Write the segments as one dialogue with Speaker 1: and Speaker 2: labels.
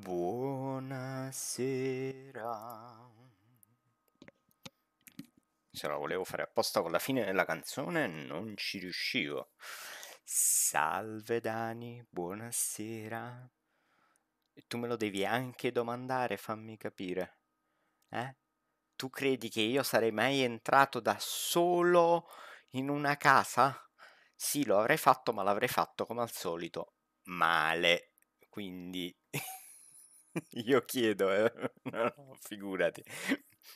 Speaker 1: Buonasera.
Speaker 2: Se la volevo fare apposta con la fine della canzone non ci riuscivo. Salve Dani, buonasera. E tu me lo devi anche domandare, fammi capire. Eh? Tu credi che io sarei mai entrato da solo in una casa? Sì, lo avrei fatto, ma l'avrei fatto come al solito male. Quindi io chiedo, eh. no, no, figurati.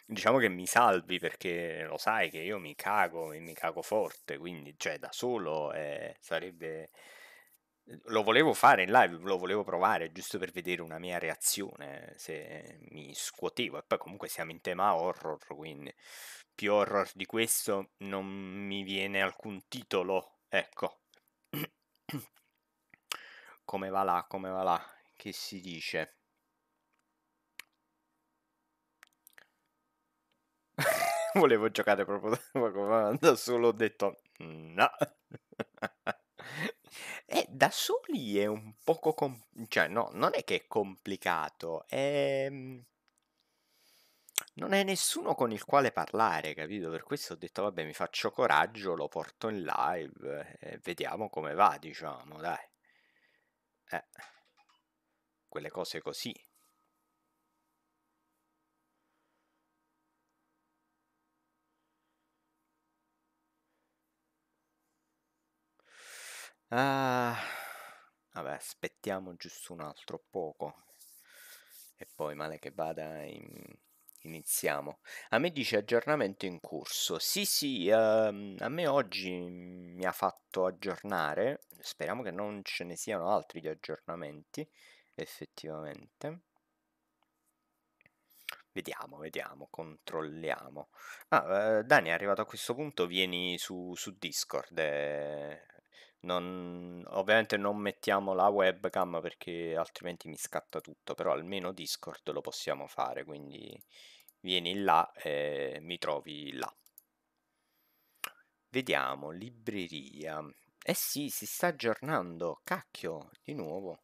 Speaker 2: Diciamo che mi salvi perché lo sai che io mi cago e mi cago forte, quindi cioè da solo eh, sarebbe... Eh, lo volevo fare in live, lo volevo provare giusto per vedere una mia reazione, se mi scuotevo. E poi comunque siamo in tema horror, quindi più horror di questo non mi viene alcun titolo. Ecco. come va là, come va là, che si dice? volevo giocare proprio da Pokémon, da solo ho detto no. E da soli è un poco... Com- cioè no, non è che è complicato, è... Ehm, non è nessuno con il quale parlare, capito? Per questo ho detto, vabbè, mi faccio coraggio, lo porto in live e vediamo come va, diciamo, dai. Eh, quelle cose così. Ah, vabbè, aspettiamo giusto un altro poco. E poi, male che vada, in... iniziamo. A me dice aggiornamento in corso. Sì, sì, ehm, a me oggi mi ha fatto aggiornare. Speriamo che non ce ne siano altri di aggiornamenti, effettivamente. Vediamo, vediamo, controlliamo. Ah, eh, Dani è arrivato a questo punto, vieni su, su Discord. Eh non, ovviamente non mettiamo la webcam perché altrimenti mi scatta tutto, però almeno Discord lo possiamo fare, quindi vieni là e mi trovi là. Vediamo, libreria. Eh sì, si sta aggiornando, cacchio, di nuovo.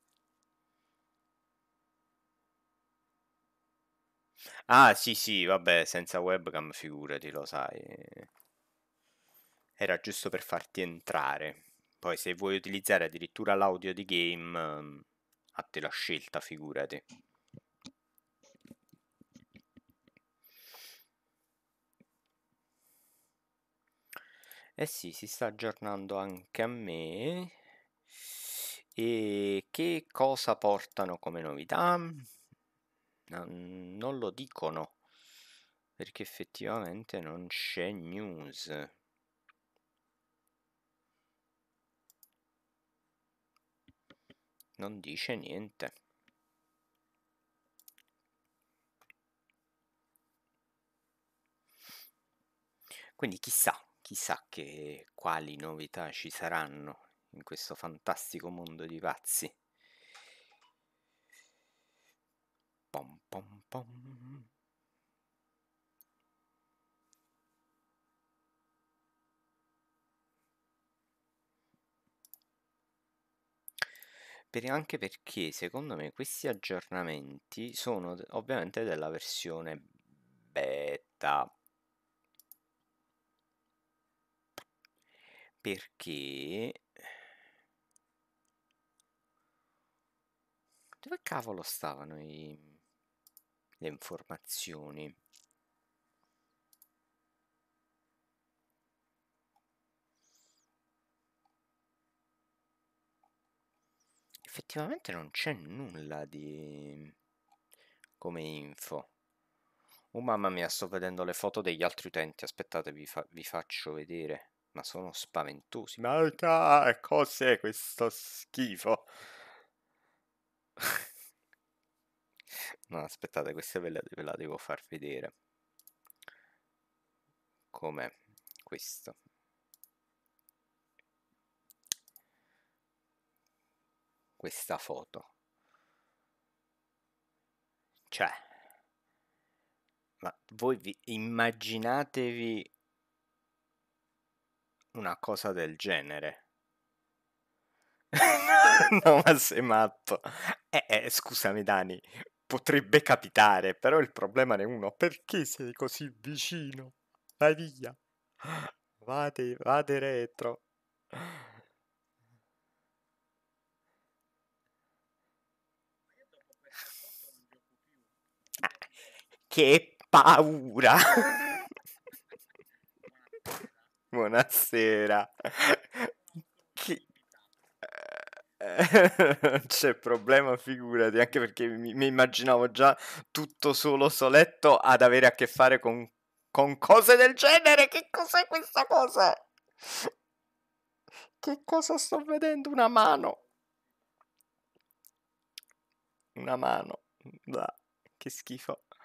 Speaker 2: Ah sì sì, vabbè, senza webcam figurati, lo sai. Era giusto per farti entrare. Poi se vuoi utilizzare addirittura l'audio di game, ehm, a te la scelta, figurati. Eh sì, si sta aggiornando anche a me. E che cosa portano come novità? Non lo dicono, perché effettivamente non c'è news. non dice niente. Quindi chissà, chissà che quali novità ci saranno in questo fantastico mondo di pazzi. Pom pom pom. per, anche perché secondo me questi aggiornamenti sono ovviamente della versione beta. Perché... Dove cavolo stavano i... le informazioni? effettivamente non c'è nulla di... come info. Oh mamma mia, sto vedendo le foto degli altri utenti, aspettate, vi, fa vi faccio vedere. Ma sono spaventosi. Ma cos'è questo schifo? no, aspettate, questa ve la, ve la devo far vedere. Com'è questo? questa foto. Cioè, ma voi vi immaginatevi una cosa del genere? no, ma sei matto. Eh, eh, scusami Dani, potrebbe capitare, però il problema è uno, perché sei così vicino? Vai via, vade, vade retro. Che paura! Buonasera. Che... Eh, non c'è problema, figurati, anche perché mi, mi, immaginavo già tutto solo soletto ad avere a che fare con, con cose del genere. Che cos'è questa cosa? Che cosa sto vedendo? Una mano. Una mano. Bah, che schifo.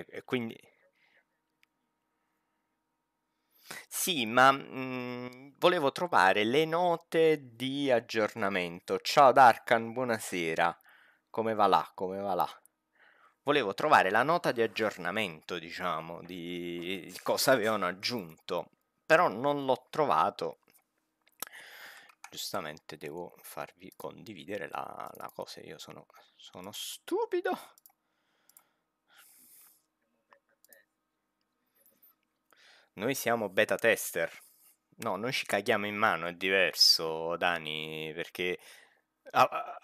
Speaker 2: e, e quindi... Sì, ma mh, mhmm, volevo trovare le note di aggiornamento. Ciao Darkan, buonasera. Come va là? Come va là? Volevo trovare la nota di aggiornamento, diciamo, di cosa avevano aggiunto, però non l'ho trovato. Giustamente devo farvi condividere la, la cosa, io sono, sono stupido. Noi siamo beta tester. No, noi ci caghiamo in mano, è diverso, Dani, perché... A,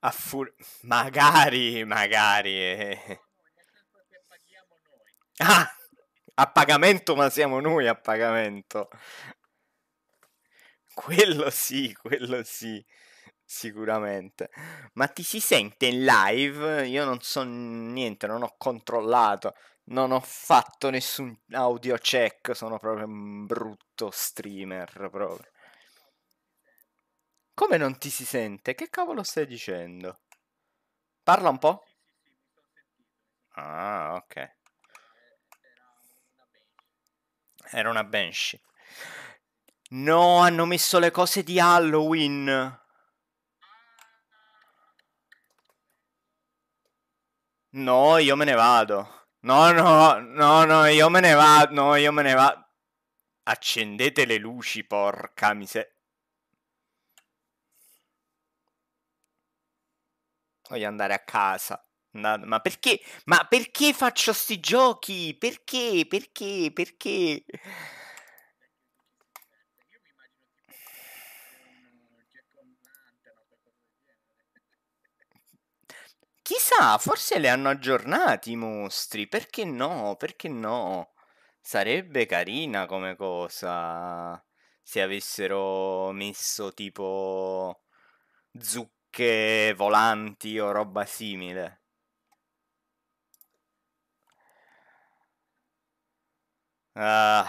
Speaker 2: a, fur... Magari, magari... Eh. Ah! A pagamento, ma siamo noi a pagamento. Quello sì, quello sì, sicuramente. Ma ti si sente in live? Io non so niente, non ho controllato. Non ho fatto nessun audio check, sono proprio un brutto streamer proprio. Come non ti si sente? Che cavolo stai dicendo? Parla un po'. Ah, ok. Era una Banshee. No, hanno messo le cose di Halloween. No, io me ne vado. No, no, no, no, io me ne vado, no, io me ne vado. Accendete le luci, porca miseria. Voglio andare a casa. Ma perché? Ma perché faccio sti giochi? Perché? Perché? Perché? Chissà, forse le hanno aggiornati i mostri, perché no? Perché no? Sarebbe carina come cosa se avessero messo tipo zucche volanti o roba simile. Ah,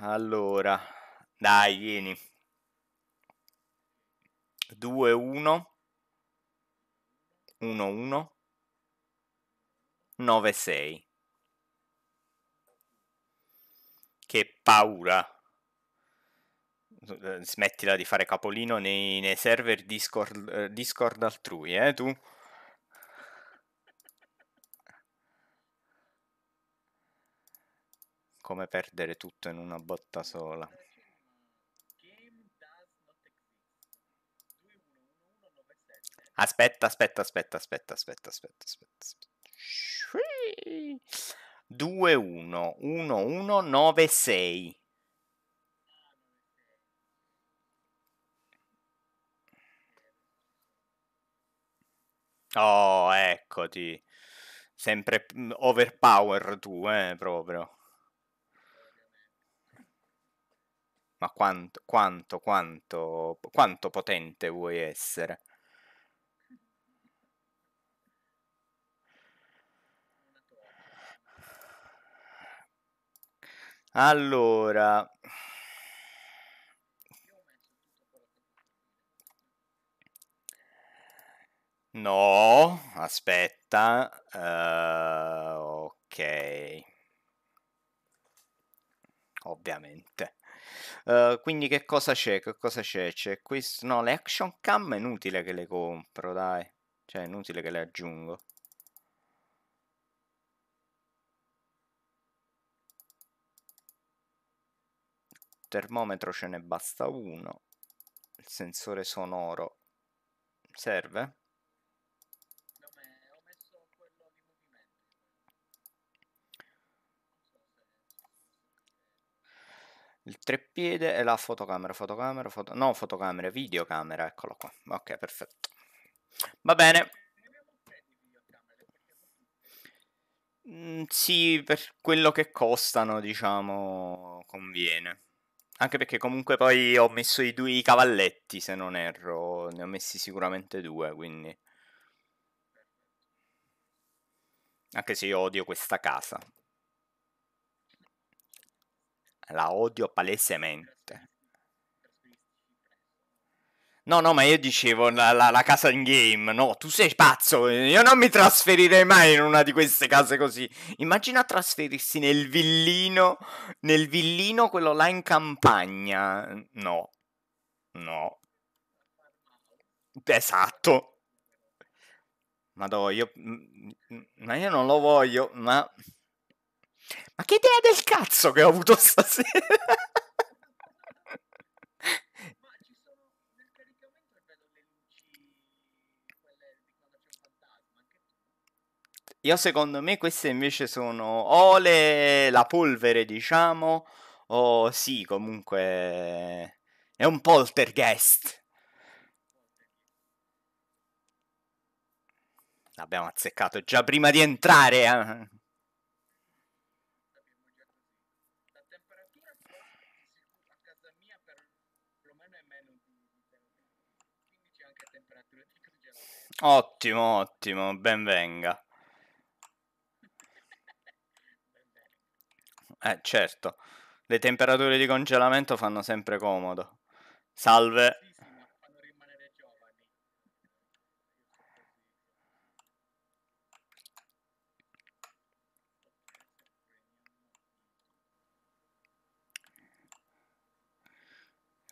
Speaker 2: allora, dai, vieni. 2-1. 1-1. 9-6. Che paura! Eh, smettila di fare capolino nei, nei server Discord, eh, Discord altrui, eh tu? Come perdere tutto in una botta sola. Aspetta, aspetta, aspetta, aspetta, aspetta, aspetta, aspetta, aspetta. 2-1, 1-1, 9-6. Oh, eccoti. Sempre mhmm, overpower tu, eh, proprio. Ma quanto, quanto, quanto, quanto potente vuoi essere? Allora, No, aspetta. Uh, ok. Ovviamente. Uh, quindi che cosa c'è? Che cosa c'è? C'è questo... No, le action cam è inutile che le compro, dai. Cioè, è inutile che le aggiungo. termometro ce ne basta uno, il sensore sonoro serve? Il treppiede e la fotocamera, fotocamera, foto... no fotocamera, videocamera, eccolo qua. Ok, perfetto. Va bene. Mm, sì, per quello che costano, diciamo, conviene. Anche perché comunque poi ho messo i due cavalletti, se non erro, ne ho messi sicuramente due, quindi... Anche se io odio questa casa. La odio palesemente. No, no, ma io dicevo la, la, la, casa in game. No, tu sei pazzo. Io non mi trasferirei mai in una di queste case così. Immagina trasferirsi nel villino. Nel villino, quello là in campagna. No, no. Esatto. Ma do io. Mm, ma io non lo voglio, ma. Ma che idea del cazzo che ho avuto stasera! Io secondo me queste invece sono o le, la polvere, diciamo, o sì, comunque è un poltergeist. L'abbiamo azzeccato già prima di entrare. Eh? Ottimo, ottimo, benvenga. Eh, certo. Le temperature di congelamento fanno sempre comodo. Salve.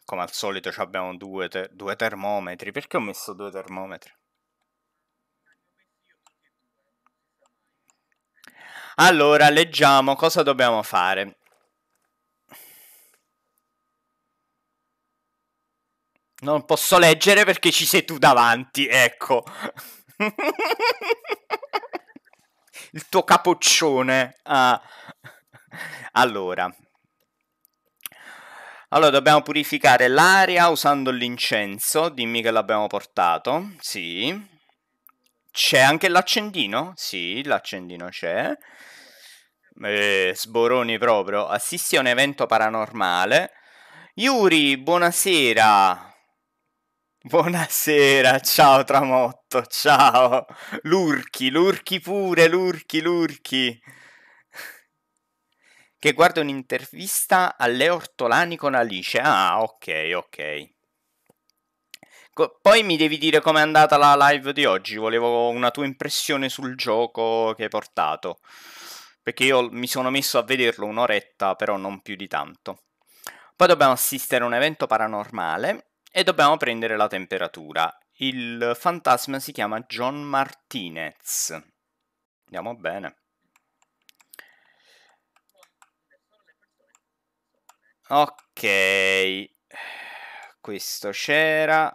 Speaker 2: Come al solito abbiamo due, te- due termometri. Perché ho messo due termometri? Allora, leggiamo cosa dobbiamo fare. Non posso leggere perché ci sei tu davanti, ecco. Il tuo capoccione. Ah. Allora. Allora, dobbiamo purificare l'aria usando l'incenso. Dimmi che l'abbiamo portato. Sì. C'è anche l'accendino? Sì, l'accendino c'è. Eh, sboroni proprio, assisti a un evento paranormale. Yuri, buonasera. Buonasera, ciao Tramotto, ciao. Lurchi, lurchi pure, lurchi, lurchi. Che guarda un'intervista a Leo Ortolani con Alice. Ah, ok, ok. poi mi devi dire com'è andata la live di oggi. Volevo una tua impressione sul gioco che hai portato perché io mi sono messo a vederlo un'oretta, però non più di tanto. Poi dobbiamo assistere a un evento paranormale e dobbiamo prendere la temperatura. Il fantasma si chiama John Martinez. Andiamo bene. Ok, questo c'era.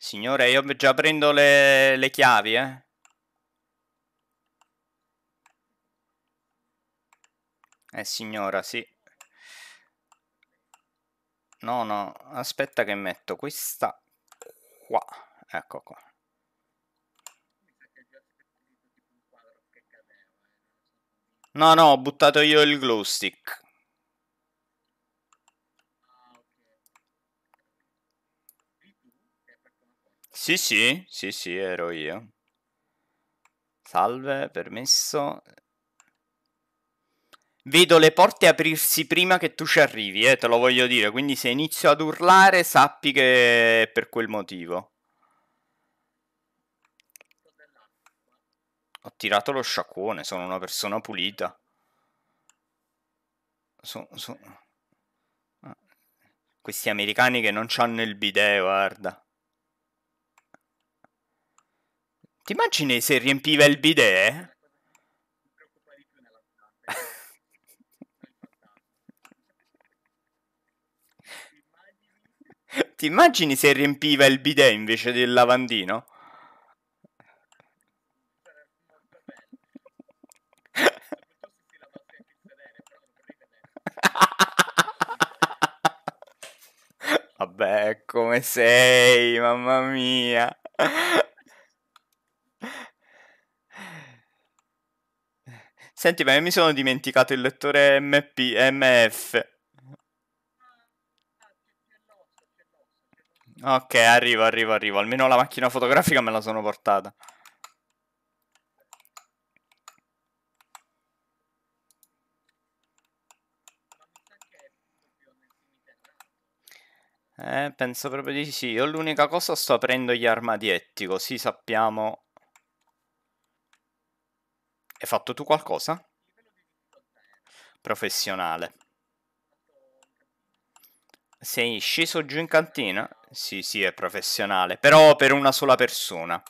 Speaker 2: Signore, io già prendo le, le chiavi, eh. Eh, signora, sì. No, no, aspetta che metto questa qua. Ecco qua. No, no, ho buttato io il glow stick. Sì, sì, sì, sì, ero io. Salve, permesso. Vedo le porte aprirsi prima che tu ci arrivi, eh, te lo voglio dire. Quindi se inizio ad urlare sappi che è per quel motivo. Ho tirato lo sciacquone, sono una persona pulita. So, so... Ah. Questi americani che non hanno il bidet, guarda. Ti immagini se riempiva il bidet? Ti immagini se riempiva il bidet invece del lavandino? Vabbè, come sei, mamma mia. Senti, ma io mi sono dimenticato il lettore MP, MF. Ok, arrivo, arrivo, arrivo. Almeno la macchina fotografica me la sono portata. Eh, penso proprio di sì. Io l'unica cosa sto aprendo gli armadietti, così sappiamo hai fatto tu qualcosa? Professionale. Sei sceso giù in cantina? Sì, sì, è professionale, però per una sola persona.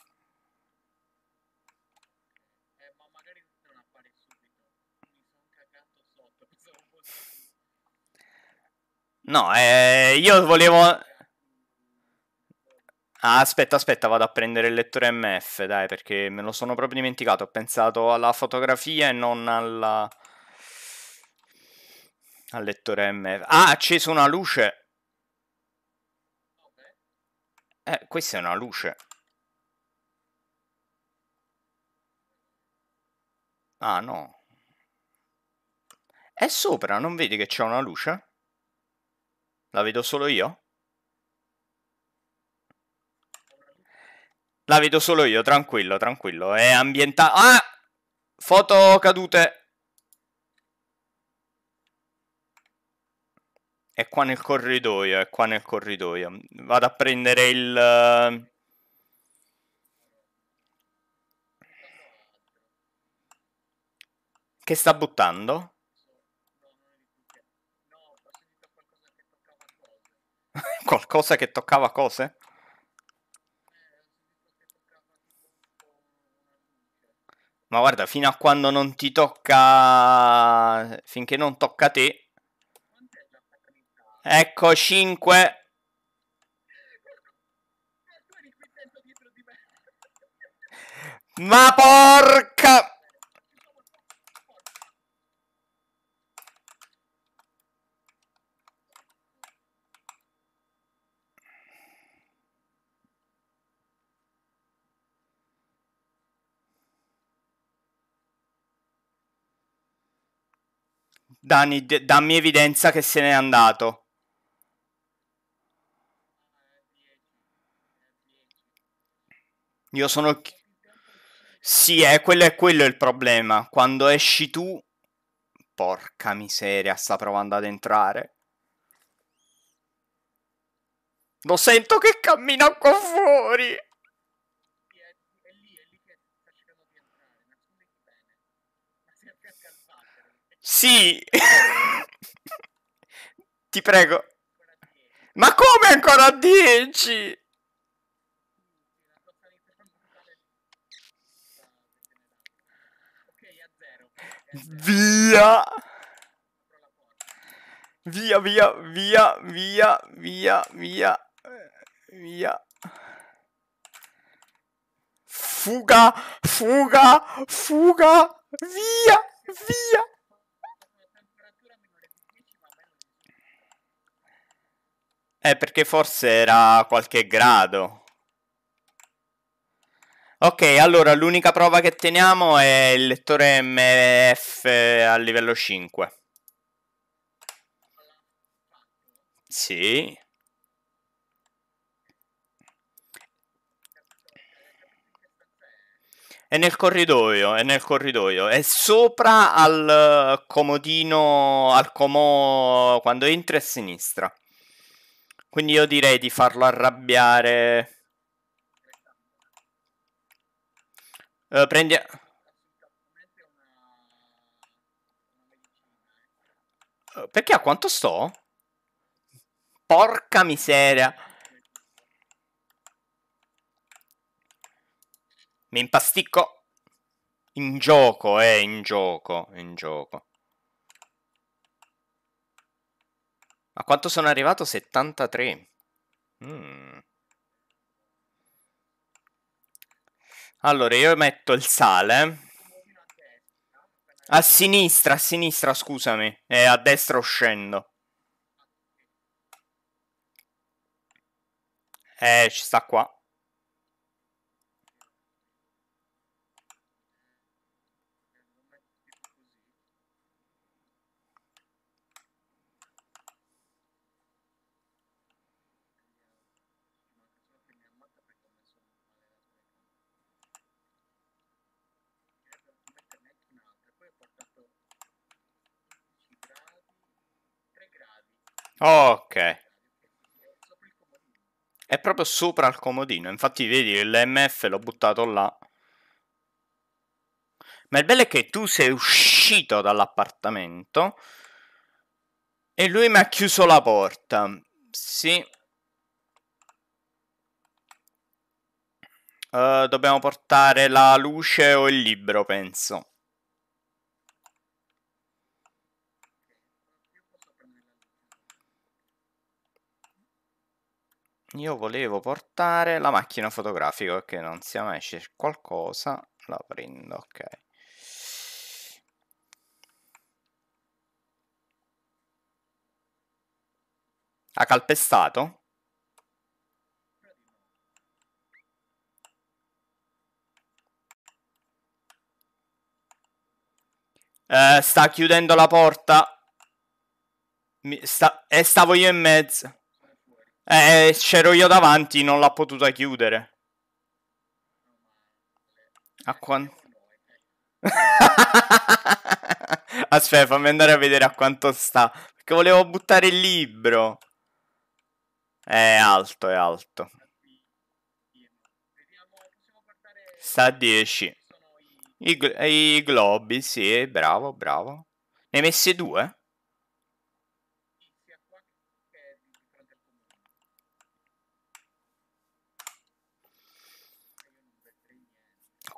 Speaker 2: No, eh, io volevo... Ah, aspetta, aspetta, vado a prendere il lettore MF, dai, perché me lo sono proprio dimenticato. Ho pensato alla fotografia e non alla... al lettore MF. Ah, ha acceso una luce! Eh, questa è una luce. Ah, no. È sopra, non vedi che c'è una luce? La vedo solo io? La vedo solo io, tranquillo, tranquillo. È ambientata... Ah! Foto cadute. È qua nel corridoio, è qua nel corridoio. Vado a prendere il... Eh, che sta buttando? qualcosa che toccava cose? Ma guarda, fino a quando non ti tocca... Finché non tocca te. Ecco, 5. Ma porca... Dani, d- dammi evidenza che se n'è andato. Io sono... Sì, è eh, quello, è quello il problema. Quando esci tu... Porca miseria, sta provando ad entrare. Lo sento che cammina qua
Speaker 1: fuori.
Speaker 2: Sì! Ti prego. Ma come ancora a 10? Via! Via, via, via, via, via, via, via. Fuga, fuga, fuga,
Speaker 1: via, via.
Speaker 2: Eh, perché forse era qualche grado. Ok, allora l'unica prova che teniamo è il lettore MF a livello 5. Sì. È nel corridoio, è nel corridoio, è sopra al comodino, al comò, quando entri a sinistra. Quindi io direi di farlo arrabbiare. Uh, prendi... Eh, perché a quanto sto? Porca miseria. Mi impasticco. In gioco, eh, in gioco, in gioco. A quanto sono arrivato? 73. Mm. Allora, io metto il sale. A sinistra, a sinistra, scusami. E a destra scendo. Eh, ci sta qua. ok. È proprio sopra il comodino. Infatti, vedi l'MF l'ho buttato là. Ma il bello è che tu sei uscito dall'appartamento e lui mi ha chiuso la porta. Sì. Uh, dobbiamo portare la luce o il libro, penso. io volevo portare la macchina fotografica perché non sia mai esce qualcosa la prendo ok ha calpestato eh, sta chiudendo la porta Mi sta... e stavo io in mezzo eh, eh, c'ero io davanti, non l'ha potuta chiudere. A quanto... Aspetta, fammi andare a vedere a quanto sta. Perché volevo buttare il libro. È alto, è alto. Sta a 10. I, gl- I globi, sì, bravo, bravo. Ne hai messi due?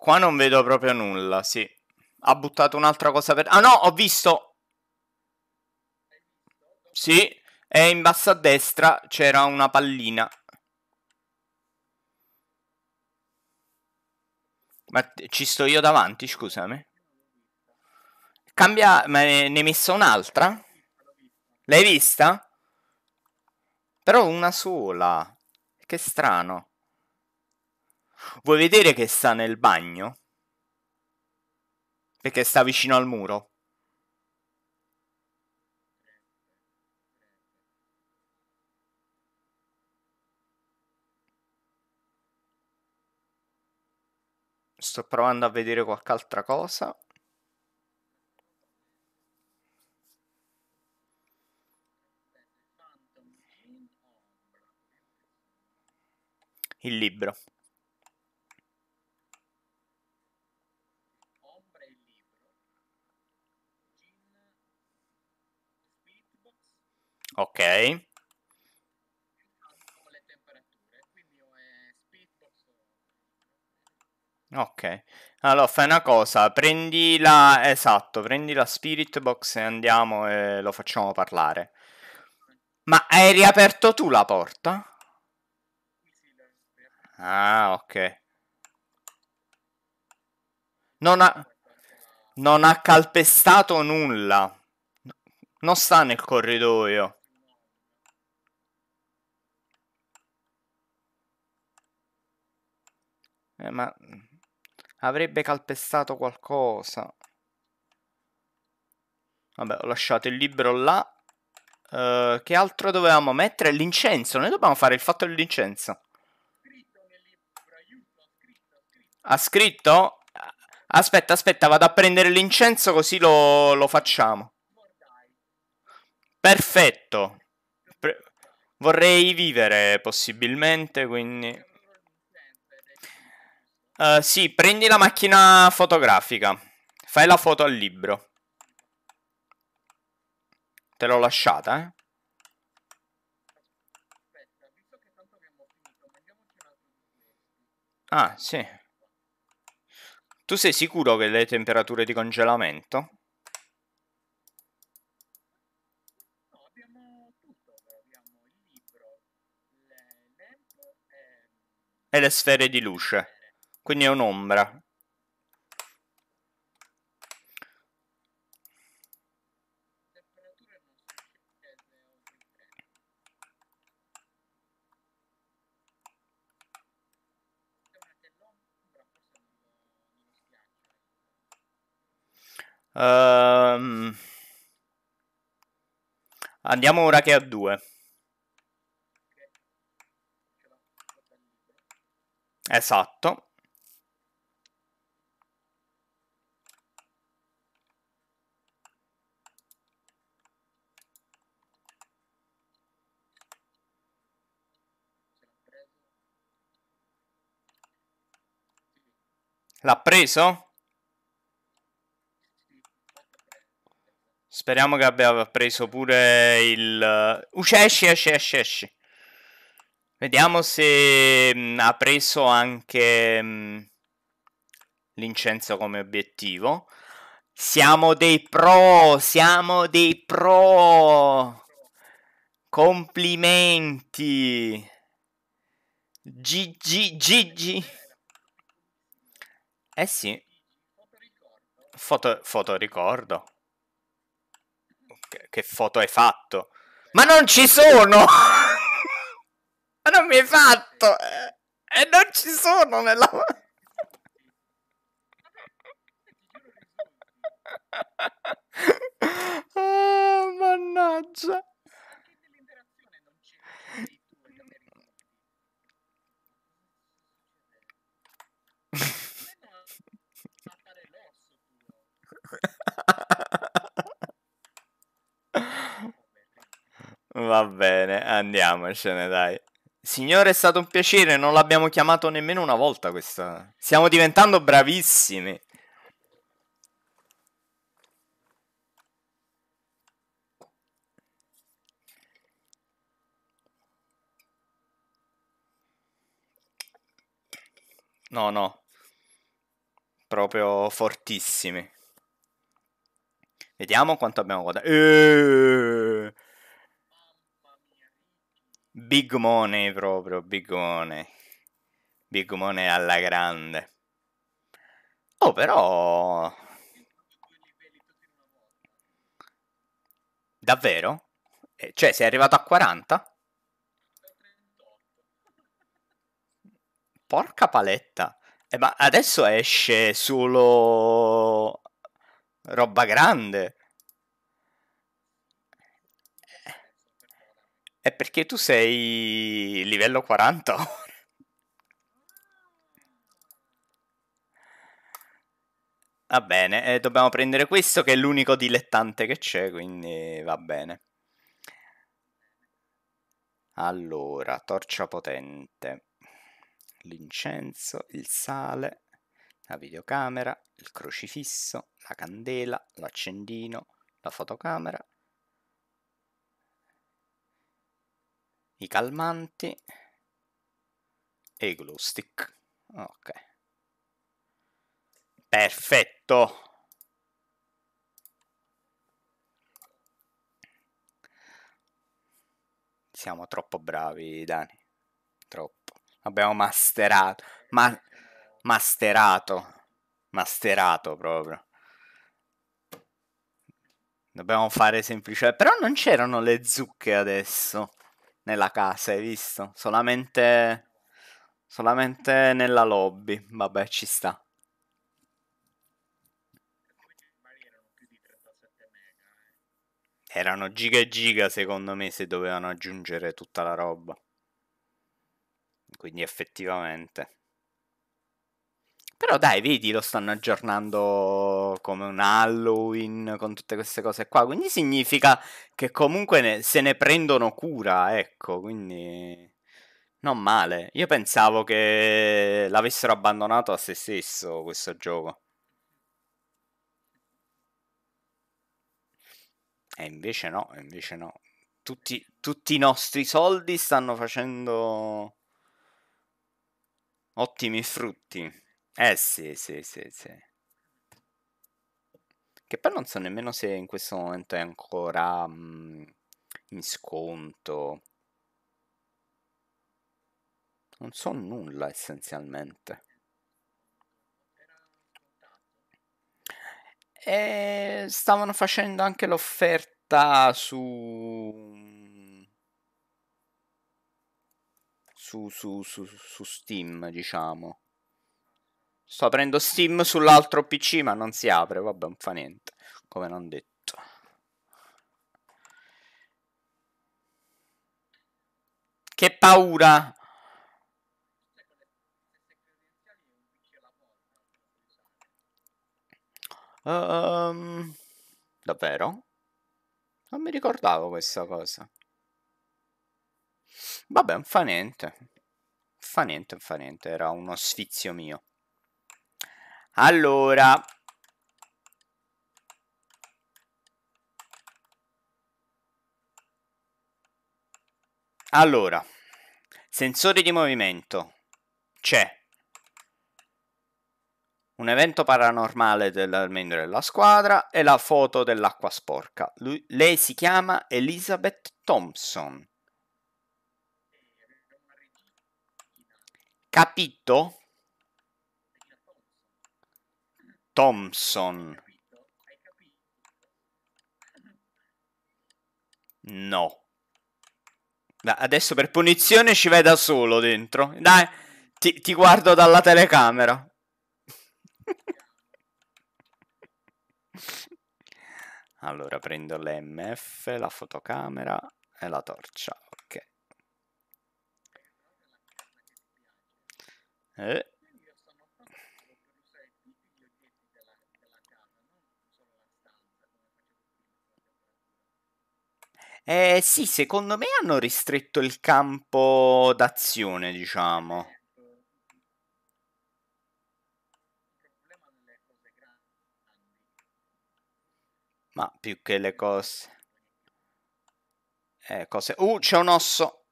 Speaker 2: Qua non vedo proprio nulla, sì. Ha buttato un'altra cosa per... Ah no, ho visto! Sì, e in basso a destra c'era una pallina. Ma ci sto io davanti, scusami. Cambia, ma ne hai messa un'altra? L'hai vista? Però una sola. Che strano. Vuoi vedere che sta nel bagno? Perché sta vicino al muro. Sto provando a vedere qualche altra cosa. Il libro. Ok. Ok, allora fai una cosa, prendi la, esatto, prendi la spirit box e andiamo e lo facciamo parlare. Ma hai riaperto tu la porta? Ah, ok. Non ha, non ha calpestato nulla. Non sta nel corridoio. Eh, ma avrebbe calpestato qualcosa. Vabbè, ho lasciato il libro là. Uh, che altro dovevamo mettere? L'incenso. Noi dobbiamo fare il fatto dell'incenso. Ha scritto? Aspetta, aspetta, vado a prendere l'incenso così lo, lo facciamo. Perfetto. Pre vorrei vivere possibilmente, quindi... Eh, sì, prendi la macchina fotografica. Fai la foto al libro. Te l'ho lasciata, eh? Ah, sì. Tu sei sicuro che le temperature di congelamento? No, abbiamo tutto. Abbiamo il libro, l'EMP e... e le sfere di luce quindi è un'ombra. Um, andiamo ora che a due. Esatto. L'ha preso? Speriamo che abbia preso pure il... Uh, Usce, esci, esci, esci, esci. Vediamo se mh, mm, ha preso anche mm, l'incenso come obiettivo. Siamo dei pro, siamo dei pro. Complimenti. GG, GG. Eh sì. Foto, foto ricordo. Che, che foto hai fatto? Ma non ci sono! Ma non mi hai fatto! E eh, eh, non ci sono nella...
Speaker 1: oh, ah, mannaggia!
Speaker 2: Va bene, andiamocene, dai. Signore, è stato un piacere, non l'abbiamo chiamato nemmeno una volta questa. Stiamo diventando bravissimi. No, no. Proprio fortissimi. Vediamo quanto abbiamo guadagnato. Eeeh. Big money proprio, big money. Big money alla grande. Oh, però... Davvero? Eh, cioè, sei arrivato a 40? Porca paletta. Eh, ma adesso esce solo roba grande. È perché tu sei livello 40 Va bene, eh, dobbiamo prendere questo che è l'unico dilettante che c'è, quindi va bene. Allora, torcia potente, l'incenso, il sale, la videocamera, il crocifisso, la candela, l'accendino, la fotocamera, i calmanti e i glue stick. Ok. Perfetto. Siamo troppo bravi, Dani. Troppo. Abbiamo masterato. Ma masterato. Masterato proprio. Dobbiamo fare semplicemente... Però non c'erano le zucche adesso nella casa, hai visto? Solamente, solamente nella lobby. Vabbè, ci sta. Erano giga e giga secondo me se dovevano aggiungere tutta la roba. Quindi effettivamente. Però dai, vedi, lo stanno aggiornando come un Halloween, con tutte queste cose qua. Quindi significa che comunque ne, se ne prendono cura, ecco, quindi... Non male. Io pensavo che l'avessero abbandonato a se stesso questo gioco. E invece no, invece no. Tutti, tutti i nostri soldi stanno facendo ottimi frutti. Eh sì, sì, sì, sì. Che poi non so nemmeno se in questo momento è ancora mh, mhmm, in sconto. Non so nulla essenzialmente. E eh, stavano facendo anche l'offerta su... Mhmm, su, su, su, su Steam, diciamo. Sto aprendo Steam sull'altro PC, ma non si apre. Vabbè, non fa niente. Come non detto. Che paura! Um, davvero? Non mi ricordavo questa cosa. Vabbè, non fa niente. Fa niente, fa niente. Era uno sfizio mio. Allora, Allora, sensori di movimento. C'è un evento paranormale del membro della squadra e la foto dell'acqua sporca. Lui, lei si chiama Elizabeth Thompson. Capito? Thompson. No. Da, adesso per punizione ci vai da solo dentro. Dai, ti, ti guardo dalla telecamera. allora, prendo l'MF, la fotocamera e la torcia. Ok. Eh. Eh, sì, secondo me hanno ristretto il campo d'azione, diciamo. Ma più che le cose... Eh, cose... Uh, c'è un osso!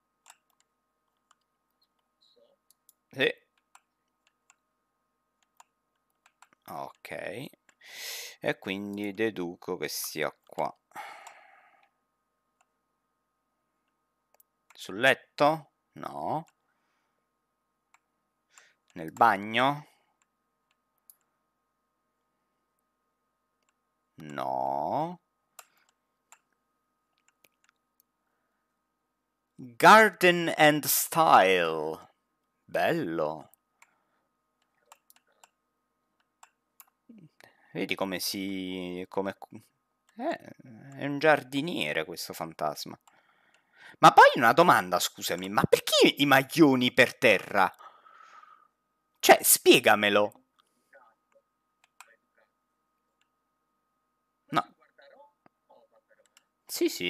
Speaker 2: Sì. Ok. E quindi deduco che sia qua. Sul letto? No. Nel bagno? No. Garden and Style. Bello. Vedi come si... Come... Eh, è un giardiniere questo fantasma. Ma poi una domanda, scusami, ma perché i maglioni per terra? Cioè, spiegamelo. No. Sì, sì.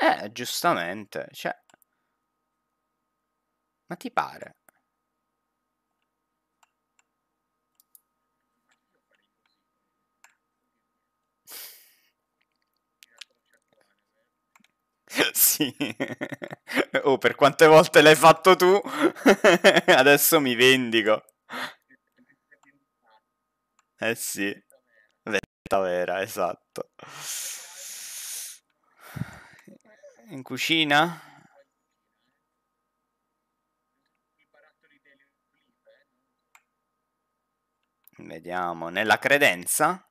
Speaker 2: Eh, giustamente, cioè... Ma ti pare? Sì. Oh, per quante volte l'hai fatto tu, adesso mi vendico. Eh sì. Vendetta vera, esatto. In cucina? Vediamo, nella credenza?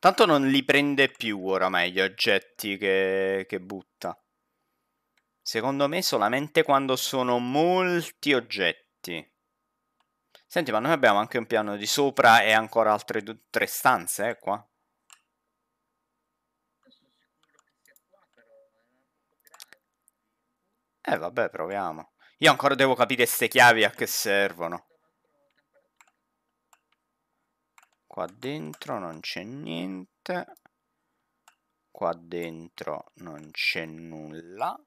Speaker 2: Tanto non li prende più oramai gli oggetti che, che butta. Secondo me solamente quando sono molti oggetti. Senti, ma noi abbiamo anche un piano di sopra e ancora altre due, tre stanze, eh, qua. Eh, vabbè, proviamo. Io ancora devo capire queste chiavi a che servono. qua dentro non c'è niente qua dentro non c'è nulla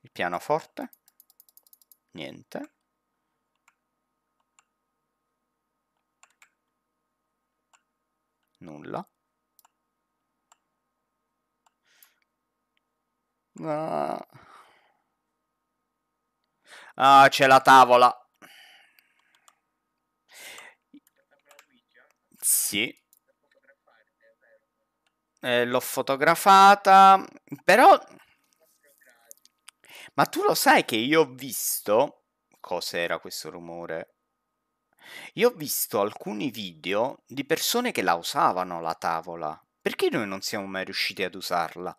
Speaker 2: il pianoforte niente nulla Ah, ah c'è la tavola. Sì. Eh, l'ho fotografata, però... Ma tu lo sai che io ho visto... Cos'era questo rumore? Io ho visto alcuni video di persone che la usavano la tavola. Perché noi non siamo mai riusciti ad usarla?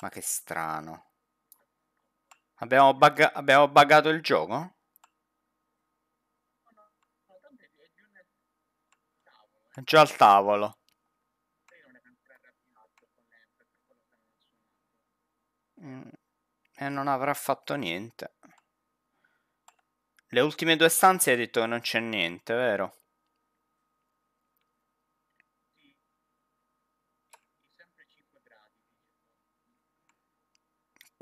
Speaker 2: Ma che strano. Abbiamo, bugga abbiamo buggato il gioco? È già al tavolo. Mm, e non avrà fatto niente. Le ultime due stanze hai detto che non c'è niente, vero?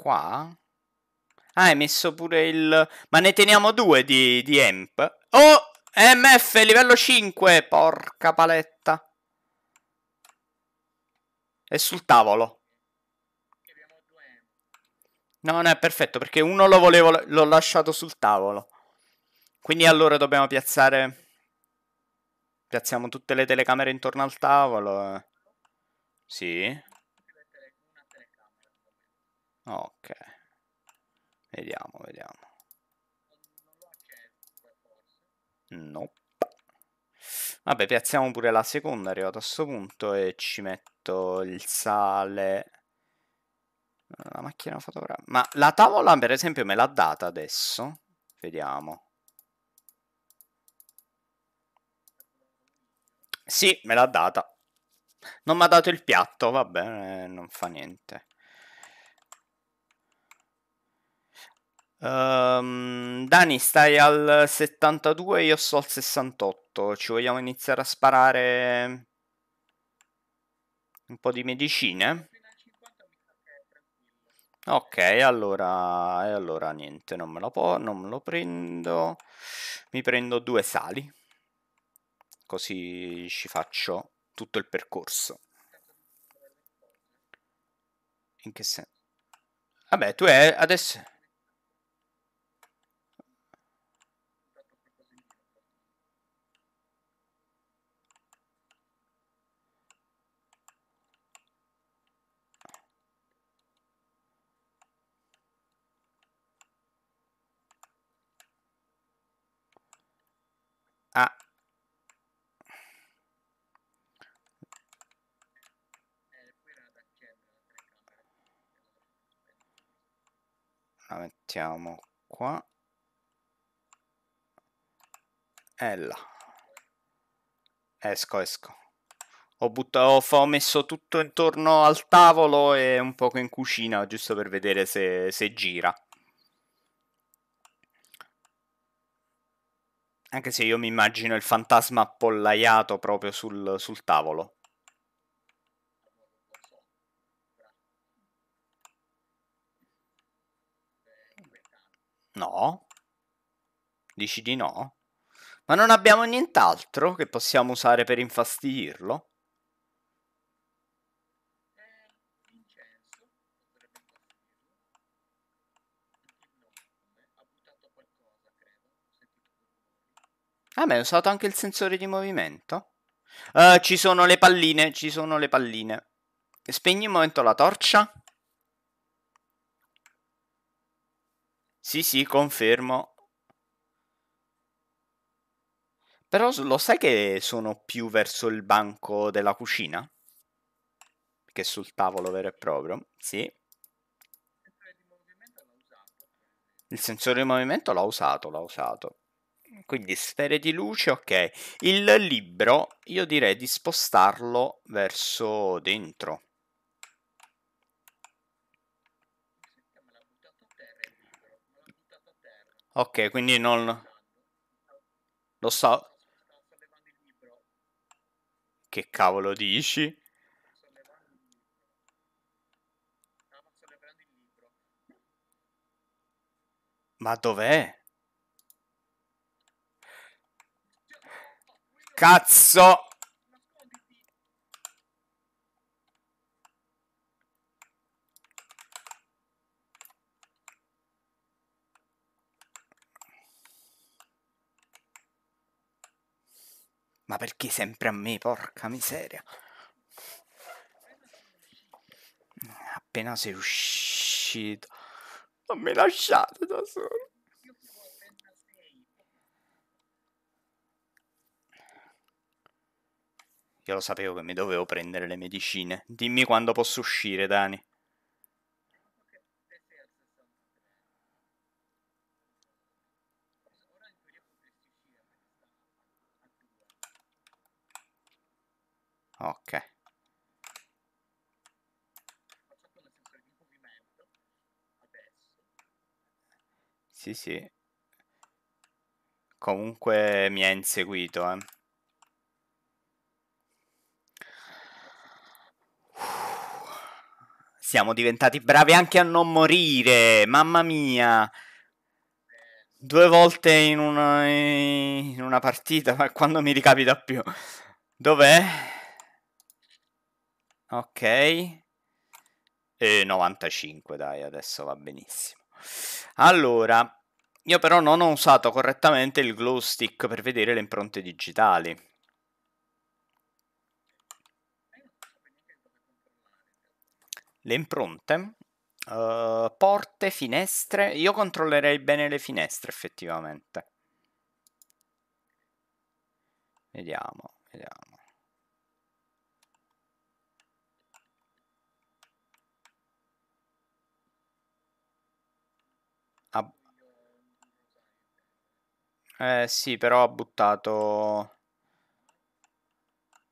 Speaker 2: qua? Ah, hai messo pure il... Ma ne teniamo due di, di EMP. Oh, MF livello 5, porca paletta. È sul tavolo. No, no, è perfetto, perché uno lo volevo, l'ho lasciato sul tavolo. Quindi allora dobbiamo piazzare... Piazziamo tutte le telecamere intorno al tavolo. Eh. Sì. Ok. Vediamo, vediamo. No. Vabbè, piazziamo pure la seconda, arrivato a questo punto, e ci metto il sale... La macchina fotografica... Ma la tavola, per esempio, me l'ha data adesso? Vediamo. Sì, me l'ha data. Non mi ha dato il piatto, vabbè, eh, non fa niente. Um, Dani, stai al 72, io sto al 68. Ci vogliamo iniziare a sparare un po' di medicine? Ok, allora, allora niente, non me, po- non me lo prendo. Mi prendo due sali, così ci faccio tutto il percorso. In che senso? Vabbè, tu è adesso... la mettiamo qua e là esco esco ho, buttato, ho messo tutto intorno al tavolo e un poco in cucina giusto per vedere se, se gira anche se io mi immagino il fantasma appollaiato proprio sul, sul tavolo No? Dici di no? Ma non abbiamo nient'altro che possiamo usare per infastidirlo? Ah, eh, ma hai usato anche il sensore di movimento? Uh, ci sono le palline, ci sono le palline. Spegni un momento la torcia. Sì, sì, confermo. Però lo sai che sono più verso il banco della cucina? Che sul tavolo vero e proprio. Sì. Il sensore di movimento l'ha usato, l'ha usato. Quindi sfere di luce, ok. Il libro io direi di spostarlo verso dentro. Ok, quindi non... Lo So. Che cavolo dici? Ma dov'è? Cazzo! Ma perché sempre a me, porca miseria? Appena sei uscito. Non mi lasciate da solo. Io lo sapevo che mi dovevo prendere le medicine. Dimmi quando posso uscire, Dani. Ok. Sì, sì. Comunque mi ha inseguito, eh. Siamo diventati bravi anche a non morire, mamma mia. Due volte in una, in una partita, ma quando mi ricapita più? Dov'è? Ok. E 95, dai, adesso va benissimo. Mm. Allora, io però non ho usato correttamente il glow stick per vedere le impronte digitali. Le impronte? Uh, porte, finestre. Io controllerei bene le finestre effettivamente. Vediamo, vediamo. Eh sì, però ha buttato...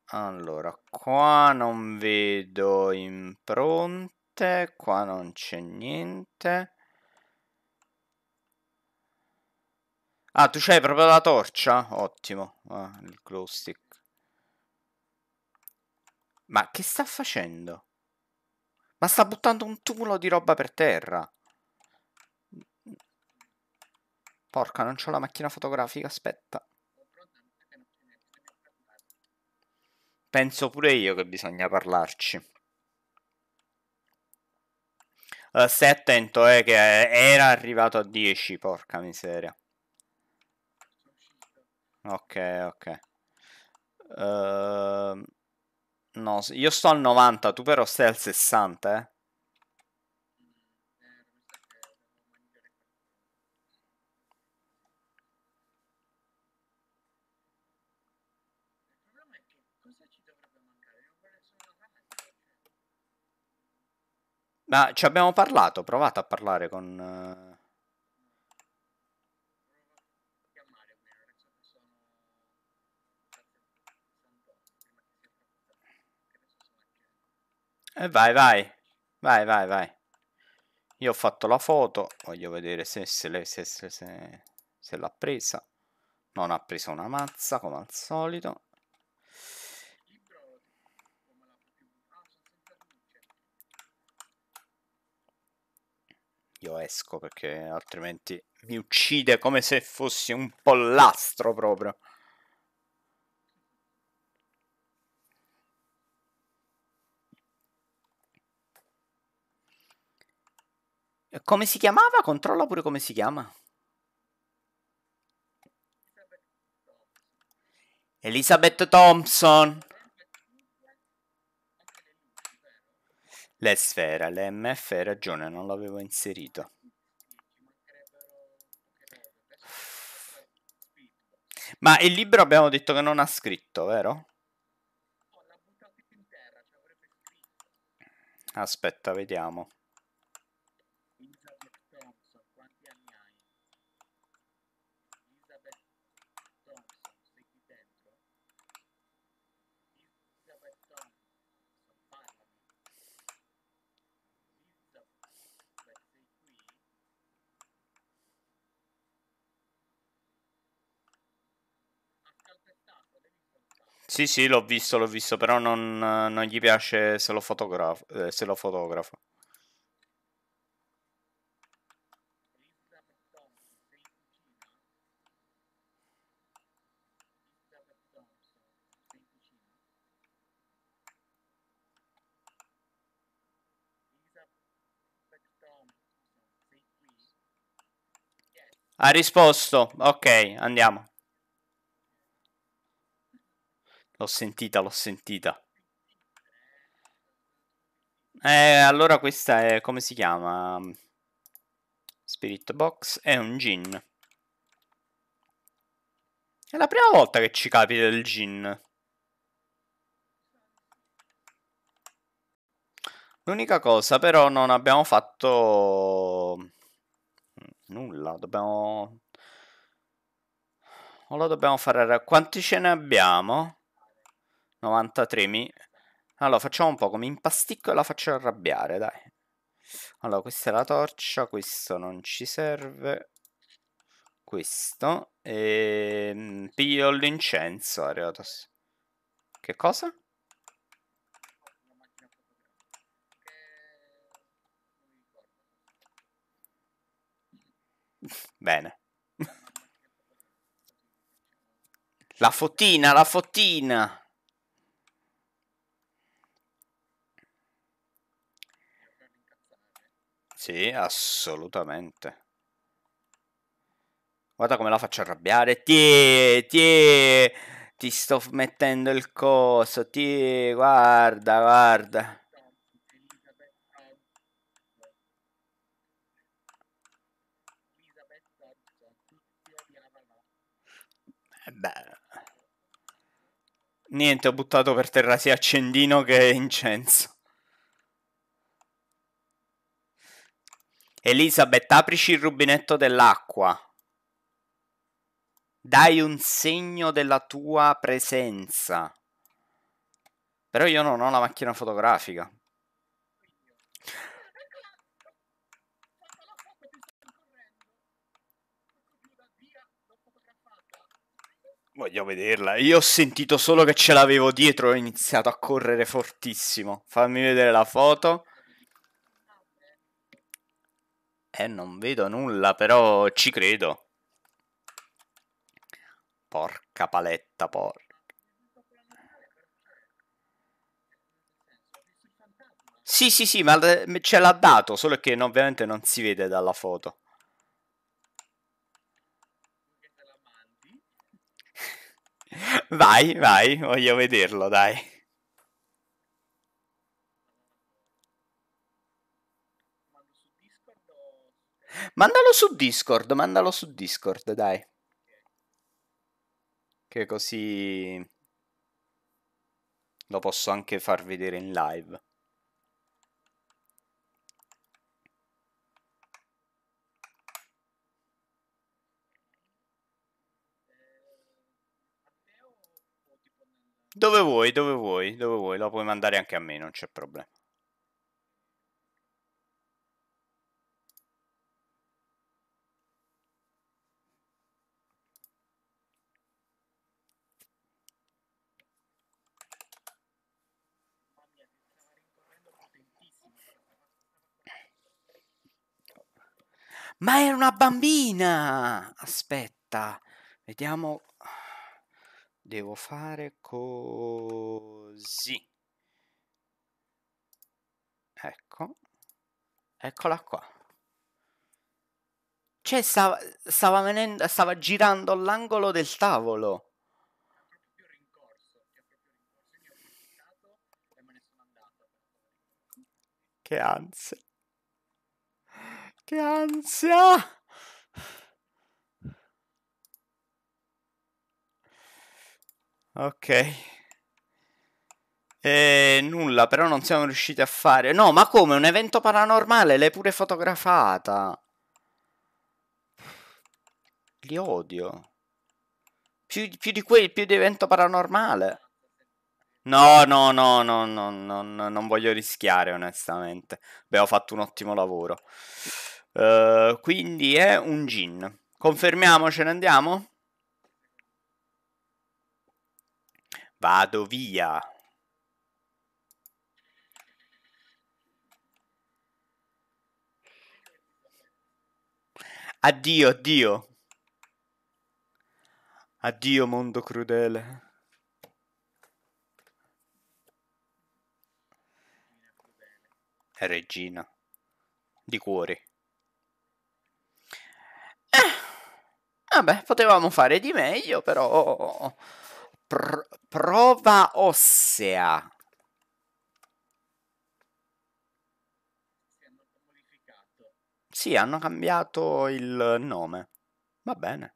Speaker 2: Allora, qua non vedo impronte, qua non c'è niente. Ah, tu c'hai proprio la torcia? Ottimo, ah, il glow stick. Ma che sta facendo? Ma sta buttando un tumulo di roba per terra. Porca, non c'ho la macchina fotografica, aspetta. Penso pure io che bisogna parlarci. Uh, stai attento, eh, che eh, era arrivato a 10, porca miseria. Ok, ok. Uh, no, io sto al 90, tu però stai al 60, eh. Ma ci abbiamo parlato, provate a parlare con... E vai, vai, vai, vai, vai. Io ho fatto la foto, voglio vedere se, se, se, se l'ha presa. Non ha preso una mazza, come al solito. io esco perché altrimenti mi uccide come se fossi un pollastro proprio. come si chiamava? Controlla pure come si chiama. Elizabeth Thompson. Le sfera, le MF hai ragione, non l'avevo inserito. Ma il libro abbiamo detto che non ha scritto, vero? Aspetta, vediamo. Sì, sì, l'ho visto, l'ho visto, però non, non gli piace se lo, fotografo, eh, se lo fotografo. Ha risposto, ok, andiamo. L'ho sentita, l'ho sentita. Eh, allora questa è... come si chiama? Spirit Box è un gin. È la prima volta che ci capita il gin. L'unica cosa però non abbiamo fatto nulla, dobbiamo... O lo dobbiamo fare... Quanti ce ne abbiamo? 93 mi... Allora, facciamo un po' come impasticco e la faccio arrabbiare, dai. Allora, questa è la torcia, questo non ci serve. Questo. E... Ehm, piglio l'incenso, Ariatos. Che cosa? Bene. la fottina, la fottina! Sì, assolutamente. Guarda come la faccio arrabbiare. Ti, ti, ti sto mettendo il coso. Ti, guarda, guarda. Eh beh. Niente, ho buttato per terra sia accendino che incenso. Elisabeth, aprici il rubinetto dell'acqua. Dai un segno della tua presenza. Però io non ho la macchina fotografica. Voglio vederla. Io ho sentito solo che ce l'avevo dietro e ho iniziato a correre fortissimo. Fammi vedere la foto. Eh, non vedo nulla, però ci credo. Porca paletta, porca. Sì, sì, sì, ma ce l'ha dato, solo che ovviamente non si vede dalla foto. vai, vai, voglio vederlo, dai. Mandalo su Discord, mandalo su Discord, dai. Che così lo posso anche far vedere in live. Dove vuoi, dove vuoi, dove vuoi, lo puoi mandare anche a me, non c'è problema. Ma era una bambina! Aspetta, vediamo. Devo fare così. Ecco. Eccola qua. Cioè, stava, stava, venendo, stava girando all'angolo del tavolo. Che ansia.
Speaker 1: Che ansia!
Speaker 2: Ok. E eh, nulla, però non siamo riusciti a fare. No, ma come? Un evento paranormale? L'hai pure fotografata. Li odio. Più, più di quel, più di evento paranormale. No, no, no, no, no, no, no, non voglio rischiare, onestamente. Abbiamo fatto un ottimo lavoro. Eh, quindi è un gin. Confermiamo, ce ne andiamo? Vado via. Addio, addio. Addio mondo crudele. Regina di cuore. Vabbè, potevamo fare di meglio, però... Pr prova ossea. Sì, hanno cambiato il nome. Va bene.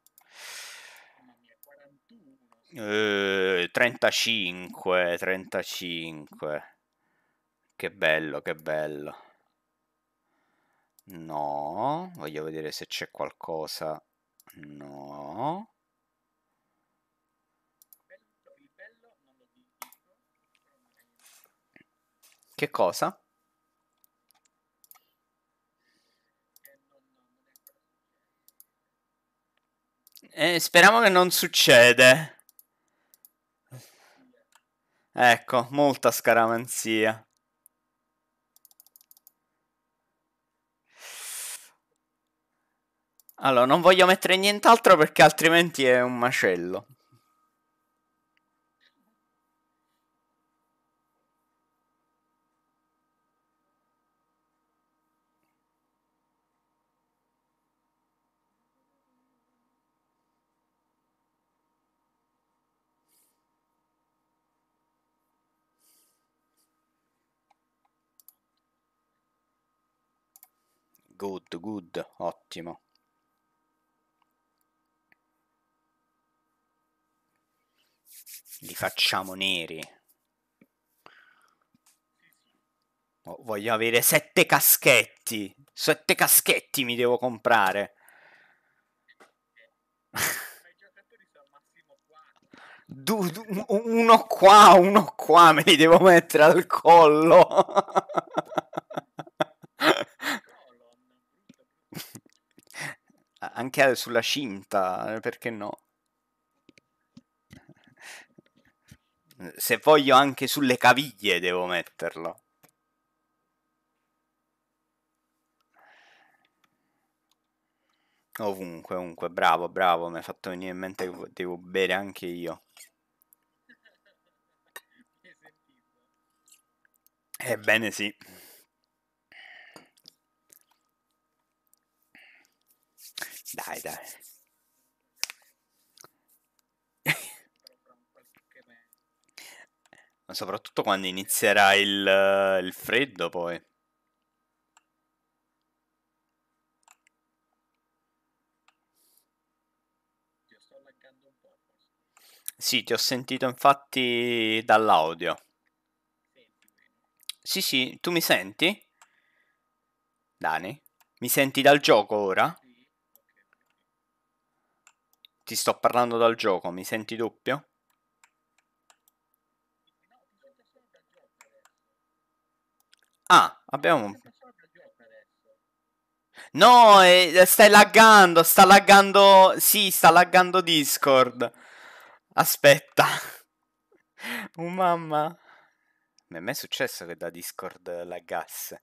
Speaker 2: Eh, 35, 35. Che bello, che bello. No, voglio vedere se c'è qualcosa No. Che cosa? Eh, speriamo che non succede. Ecco, molta scaramanzia. Allora, non voglio mettere nient'altro perché altrimenti è un macello. Good, good, ottimo. Li facciamo neri. Oh, voglio avere sette caschetti. Sette caschetti mi devo comprare. Du, du, uno qua, uno qua, me li devo mettere al collo. Anche sulla cinta, eh, perché no? se voglio anche sulle caviglie devo metterlo. Ovunque, ovunque, bravo, bravo, mi hai fatto venire in mente che devo bere anche io. Ebbene eh, sì. Dai, dai. Ma soprattutto quando inizierà il, eh, il freddo poi. Sì, ti ho sentito infatti dall'audio. Sì, sì, tu mi senti? Dani? Mi senti dal gioco ora? Ti sto parlando dal gioco, mi senti doppio? Ah, abbiamo... No, eh, stai laggando, sta laggando... Sì, sta laggando Discord. Aspetta. Oh mamma. Non è mai successo che da Discord laggasse.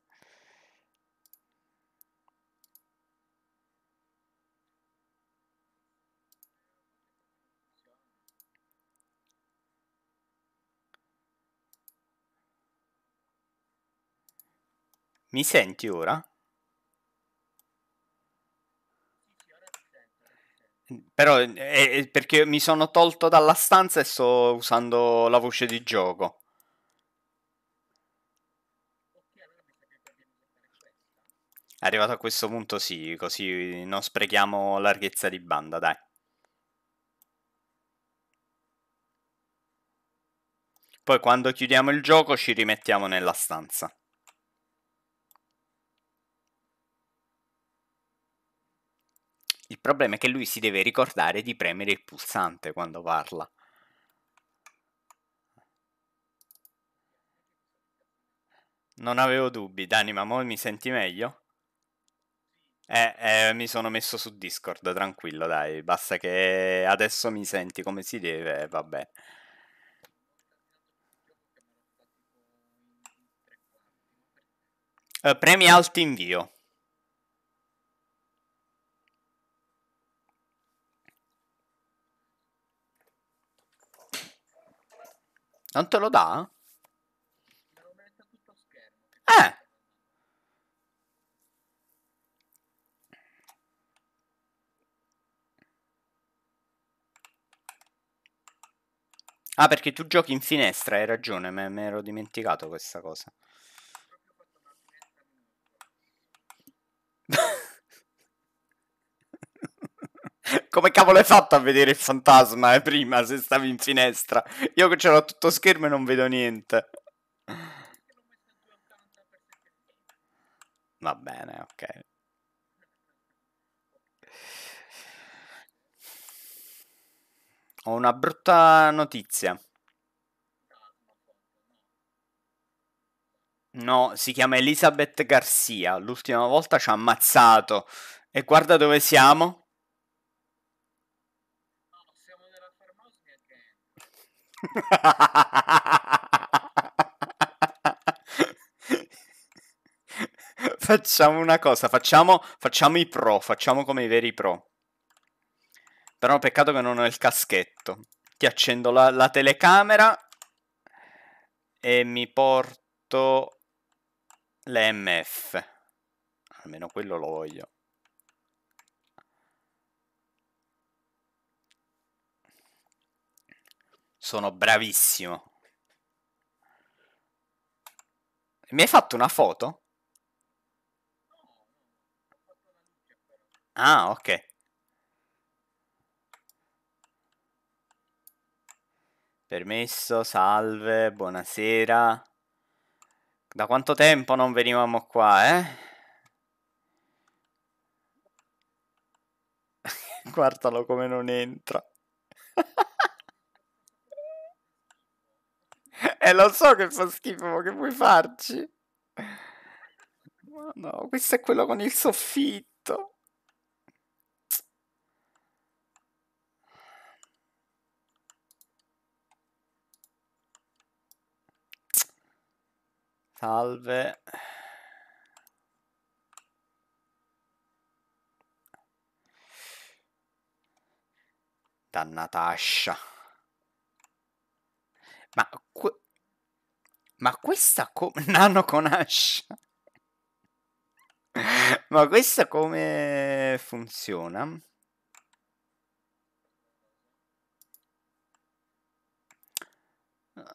Speaker 2: Mi senti ora? Però è eh, eh, perché mi sono tolto dalla stanza e sto usando la voce di gioco. Arrivato a questo punto sì, così non sprechiamo larghezza di banda, dai. Poi quando chiudiamo il gioco ci rimettiamo nella stanza. Il problema è che lui si deve ricordare di premere il pulsante quando parla. Non avevo dubbi, Dani, ma mo mi senti meglio? Eh, eh, mi sono messo su Discord, tranquillo, dai, basta che adesso mi senti come si deve, eh, vabbè. Eh, premi alto invio. Non te lo dà? Eh! Ah, perché tu giochi in finestra, hai ragione, mi ero dimenticato questa cosa. Come cavolo hai fatto a vedere il fantasma eh, prima se stavi in finestra? Io che c'ero tutto schermo e non vedo niente. Va bene, ok. Ho una brutta notizia. No, si chiama Elisabeth Garcia. L'ultima volta ci ha ammazzato. E guarda dove siamo. facciamo una cosa, facciamo, facciamo i pro, facciamo come i veri pro. Però peccato che non ho il caschetto. Ti accendo la, la telecamera e mi porto l'MF. Almeno quello lo voglio. Sono bravissimo. Mi hai fatto una foto? Ah, ok. Permesso, salve, buonasera. Da quanto tempo non venivamo qua, eh? Guardalo come non entra. eh, lo so che fa schifo, ma che vuoi farci? No, questo è quello con il soffitto. Salve. Dannata ascia. Ma que ma questa come... Nano con Ascia? Ma questa come funziona?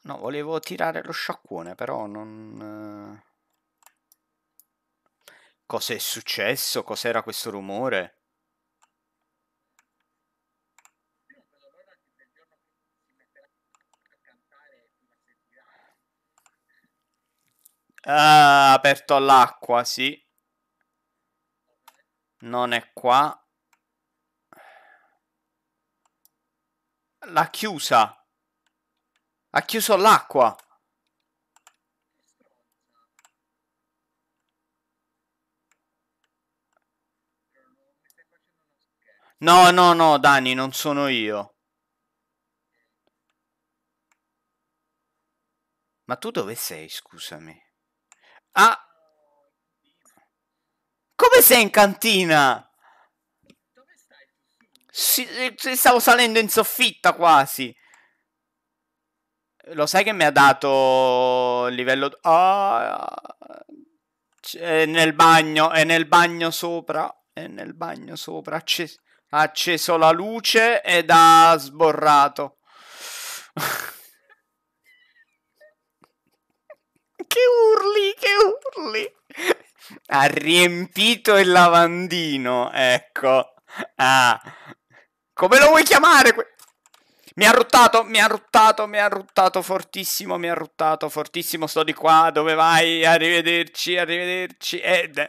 Speaker 2: No, volevo tirare lo sciacquone, però non... Eh. Cos'è successo? Cos'era questo rumore? Ah, aperto all'acqua, sì. Non è qua. L'ha chiusa. Ha chiuso l'acqua. No, no, no, Dani, non sono io. Ma tu dove sei, scusami? Ah! Come sei in cantina? Dove stai? stavo salendo in soffitta quasi. Lo sai che mi ha dato il livello... Ah, è nel bagno, è nel bagno sopra, è nel bagno sopra. ha acceso la luce ed ha sborrato.
Speaker 1: che urli, che urli.
Speaker 2: Ha riempito il lavandino, ecco. Ah. Come lo vuoi chiamare? Mi ha ruttato, mi ha ruttato, mi ha ruttato fortissimo, mi ha ruttato fortissimo. Sto di qua, dove vai? Arrivederci, arrivederci. Ed...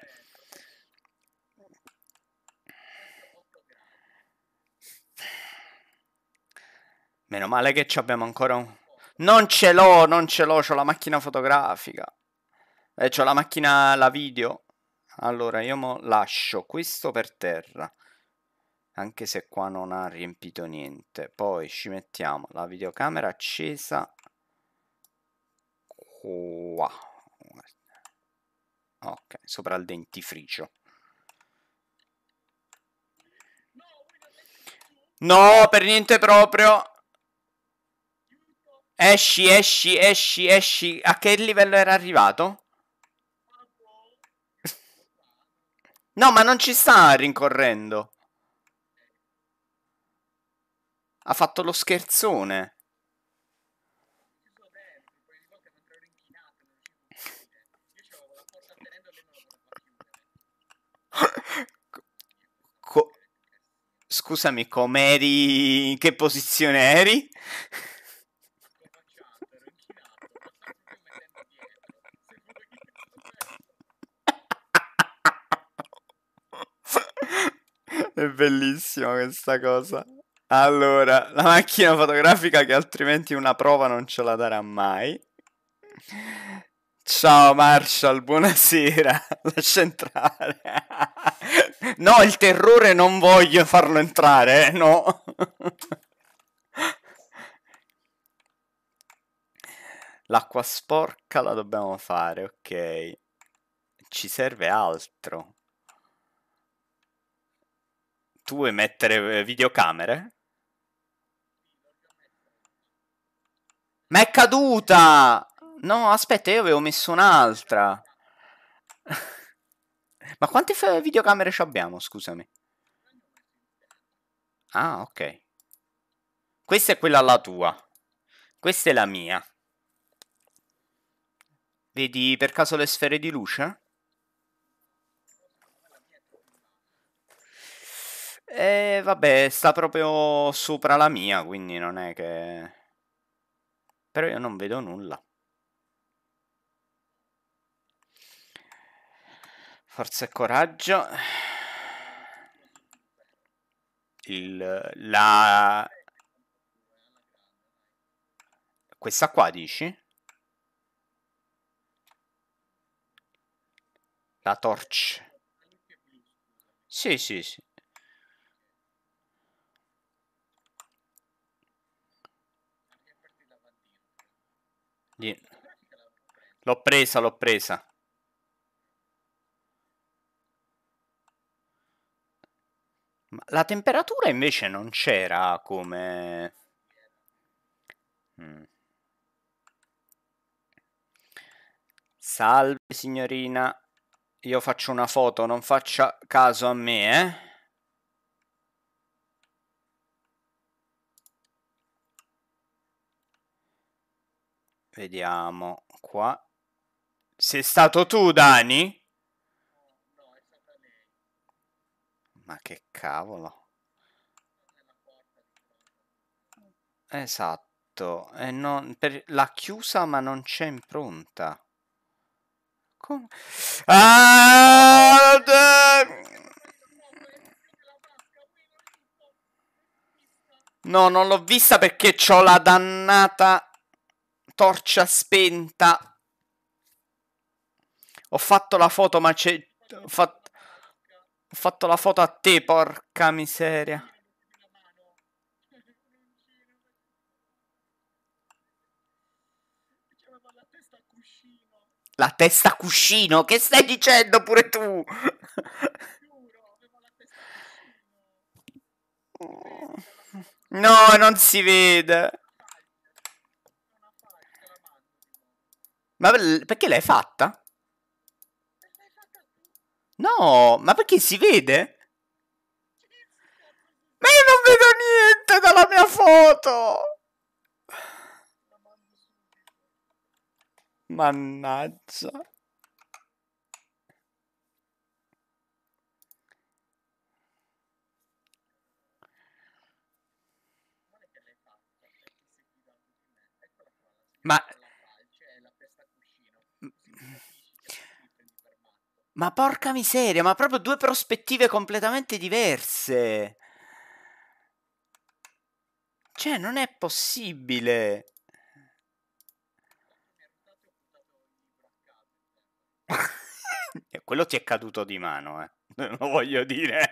Speaker 2: Meno male che abbiamo ancora un... Non ce l'ho, non ce l'ho, ho la macchina fotografica. Eh, ho la macchina, la video. Allora, io mo lascio questo per terra. Anche se qua non ha riempito niente. Poi ci mettiamo la videocamera accesa. Qua. Ok, sopra il dentifricio. No, per niente proprio. Esci, esci, esci, esci. A che livello era arrivato? No, ma non ci sta rincorrendo. Ha fatto lo scherzone. Co Scusami, com'eri? In che posizione eri? È bellissima questa cosa. Allora, la macchina fotografica che altrimenti una prova non ce la darà mai. Ciao Marshall, buonasera. Lascia entrare. No, il terrore non voglio farlo entrare, eh? no. L'acqua sporca la dobbiamo fare, ok. Ci serve altro tu vuoi mettere eh, videocamere? Ma è caduta! No, aspetta, io avevo messo un'altra. Ma quante videocamere ci abbiamo, scusami? Ah, ok. Questa è quella la tua. Questa è la mia. Vedi per caso le sfere di luce? E eh, vabbè, sta proprio sopra la mia, quindi non è che... Però io non vedo nulla. Forza e coraggio. Il, la... Questa qua dici? La torch. Sì, sì, sì. L'ho presa, l'ho presa. Ma la temperatura invece non c'era come... Mm. Salve signorina, io faccio una foto, non faccia caso a me, eh? Vediamo qua. Sei stato tu, Dani? No, è Ma che cavolo. Esatto. Eh, non, per, l'ha chiusa ma non c'è impronta. Come? Ah! No, non l'ho vista perché ho la dannata torcia spenta. Ho fatto la foto, ma c'è. Ho, fat... Ho fatto la foto a te, porca miseria. La testa cuscino? Che stai dicendo pure tu? No, non si vede. Ma perché l'hai fatta? No, ma perché si vede?
Speaker 1: Ma io non vedo niente dalla mia foto!
Speaker 2: Mannaggia. Ma Ma porca miseria, ma proprio due prospettive completamente diverse. Cioè, non è possibile. e eh, quello ti è caduto di mano, eh. Non lo voglio dire.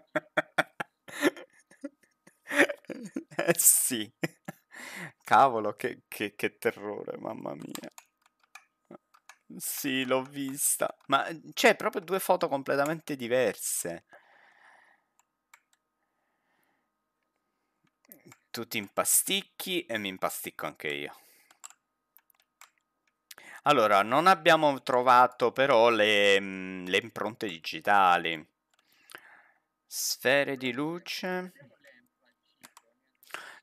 Speaker 2: eh sì. Cavolo, che, che, che terrore, mamma mia. Sì, l'ho vista. Ma mhmm, c'è proprio due foto completamente diverse. Tutti impasticchi e mi impasticco anche io. Allora, non abbiamo trovato però le, mhmm, le impronte digitali. Sfere di luce.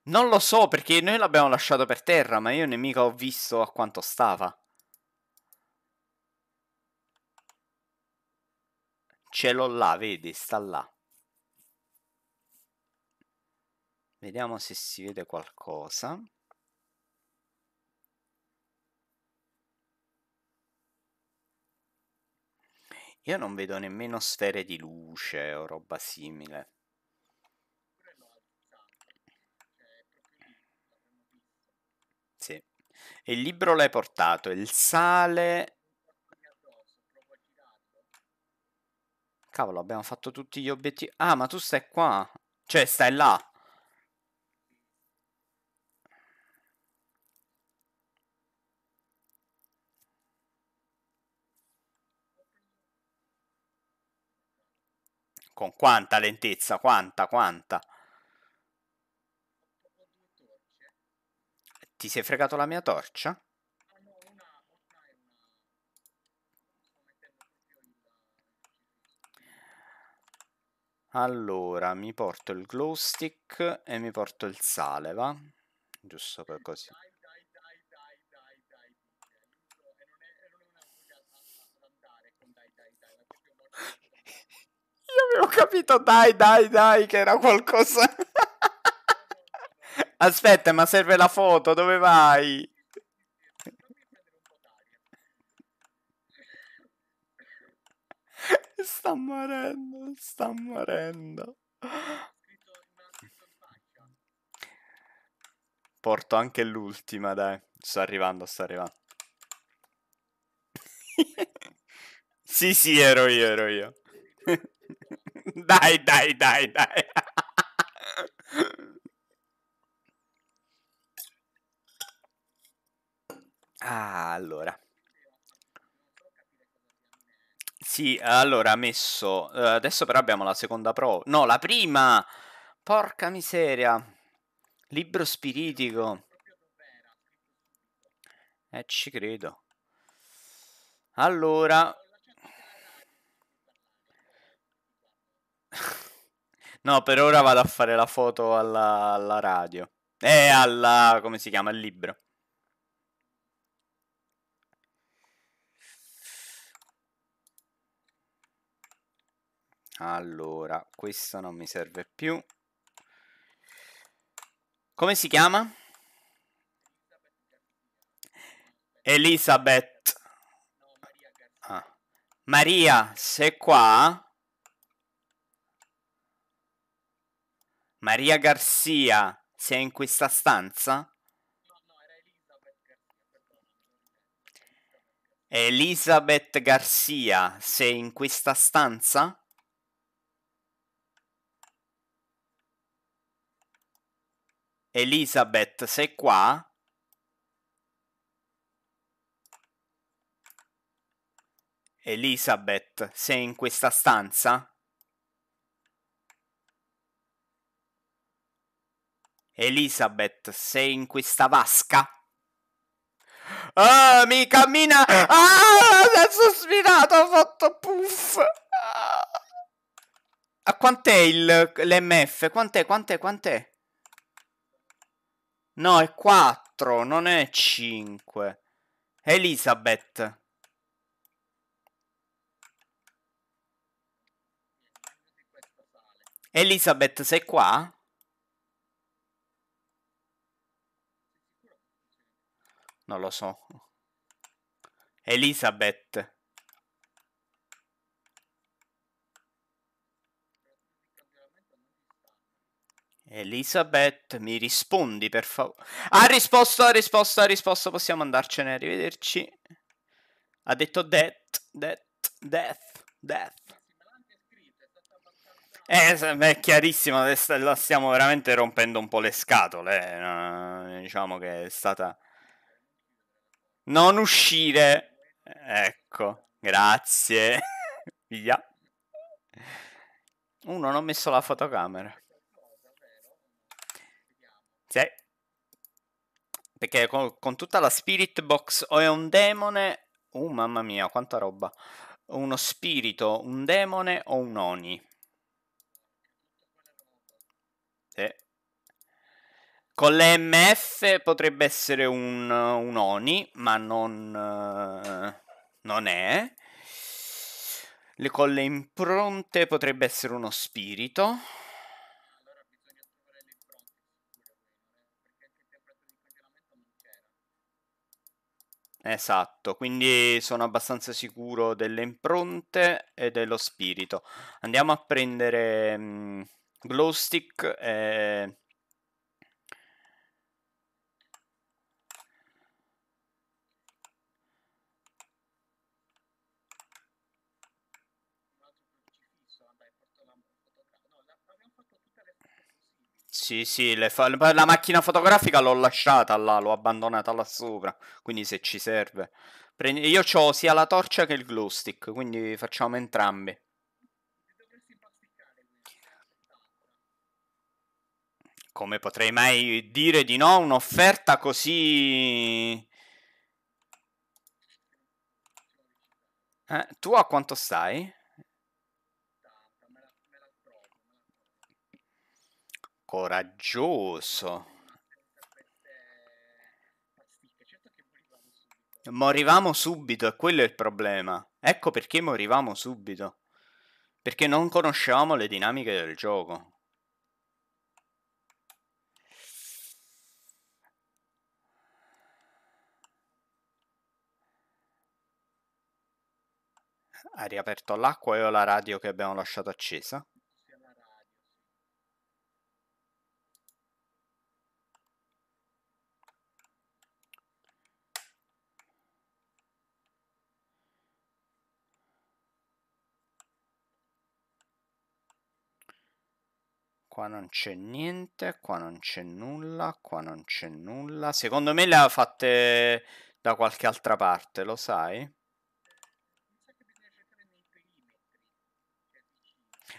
Speaker 2: Non lo so perché noi l'abbiamo lasciato per terra, ma io nemica ho visto a quanto stava. Ce l'ho là, vedi, sta là. Vediamo se si vede qualcosa. Io non vedo nemmeno sfere di luce o roba simile. Sì. il libro l'hai portato, il sale Cavolo, abbiamo fatto tutti gli obiettivi. Ah, ma tu stai qua. Cioè, stai là. Con quanta lentezza, quanta, quanta. Ti sei fregato la mia torcia? Allora, mi porto il glow stick e mi porto il sale, va? Giusto per così. Io avevo capito dai dai dai che era qualcosa. Aspetta, ma serve la foto, dove vai?
Speaker 1: Sta morendo, sta morendo.
Speaker 2: Porto anche l'ultima, dai. sto arrivando, sta arrivando. sì, sì, ero io, ero io. dai, dai, dai, dai. ah, allora. Sì, allora ha messo. Eh, adesso però abbiamo la seconda prova. No, la prima! Porca miseria! Libro spiritico. Eh, ci credo. Allora. No, per ora vado a fare la foto alla, alla radio. Eh, alla... come si chiama? Il libro. Allora, questo non mi serve più. Come si chiama? Elisabeth. Ah. Maria, sei qua? Maria Garcia, sei in questa stanza? Elisabeth Garcia, sei in questa stanza? Elizabeth, sei qua? Elizabeth, sei in questa stanza? Elizabeth, sei in questa vasca? Ah, mi cammina!
Speaker 1: Ah, adesso ho sfidato, ho fatto puff!
Speaker 2: Ah, quant'è il, l'MF? Quant'è, quant'è, quant'è? No, è 4, non è 5. Elisabeth. Elizabeth, sei qua? Non lo so. Elisabeth. Elisabeth, mi rispondi per favore. Ha risposto, ha risposto, ha risposto. Possiamo andarcene, arrivederci. Ha detto death, death, death, death. Eh, è chiarissimo, eh, la stiamo veramente rompendo un po' le scatole. Eh, diciamo che è stata... Non uscire. Ecco, grazie. Via. Uno, non ho messo la fotocamera. Perché con, con, tutta la spirit box o è un demone... Uh, mamma mia, quanta roba. Uno spirito, un demone o un oni. Sì. Con le MF potrebbe essere un, un oni, ma non, eh, non è. Le, con le impronte potrebbe essere uno spirito. Esatto, quindi sono abbastanza sicuro delle impronte e dello spirito. Andiamo a prendere mh, mhmm, Glowstick e sì, sì, fa- la macchina fotografica l'ho lasciata là, l'ho abbandonata là sopra, quindi se ci serve. Prendi- io ho sia la torcia che il glow stick, quindi facciamo entrambi. Come potrei mai dire di no un'offerta così... Eh, tu a quanto stai? Coraggioso. Certo morivamo subito e quello è il problema. Ecco perché morivamo subito. Perché non conoscevamo le dinamiche del gioco. Ha riaperto l'acqua e ho la radio che abbiamo lasciato accesa. Qua non c'è niente, qua non c'è nulla, qua non c'è nulla. Secondo me le ha fatte da qualche altra parte, lo sai?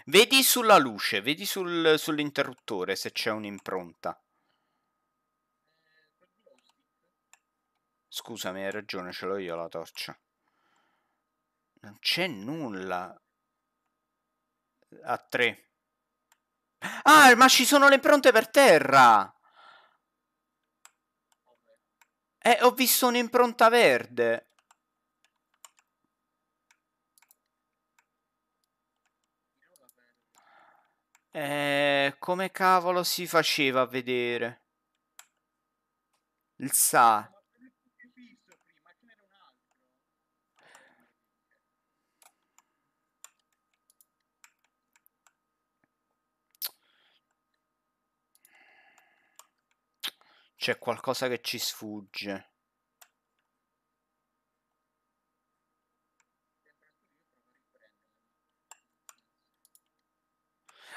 Speaker 2: Vedi sulla luce, vedi sul, sull'interruttore se c'è un'impronta. Scusami, hai ragione, ce l'ho io la torcia. Non c'è nulla. A tre. Ah, ma ci sono le impronte per terra! Eh, ho visto un'impronta verde. Eh, come cavolo si faceva a vedere? Il sa. C'è qualcosa che ci sfugge.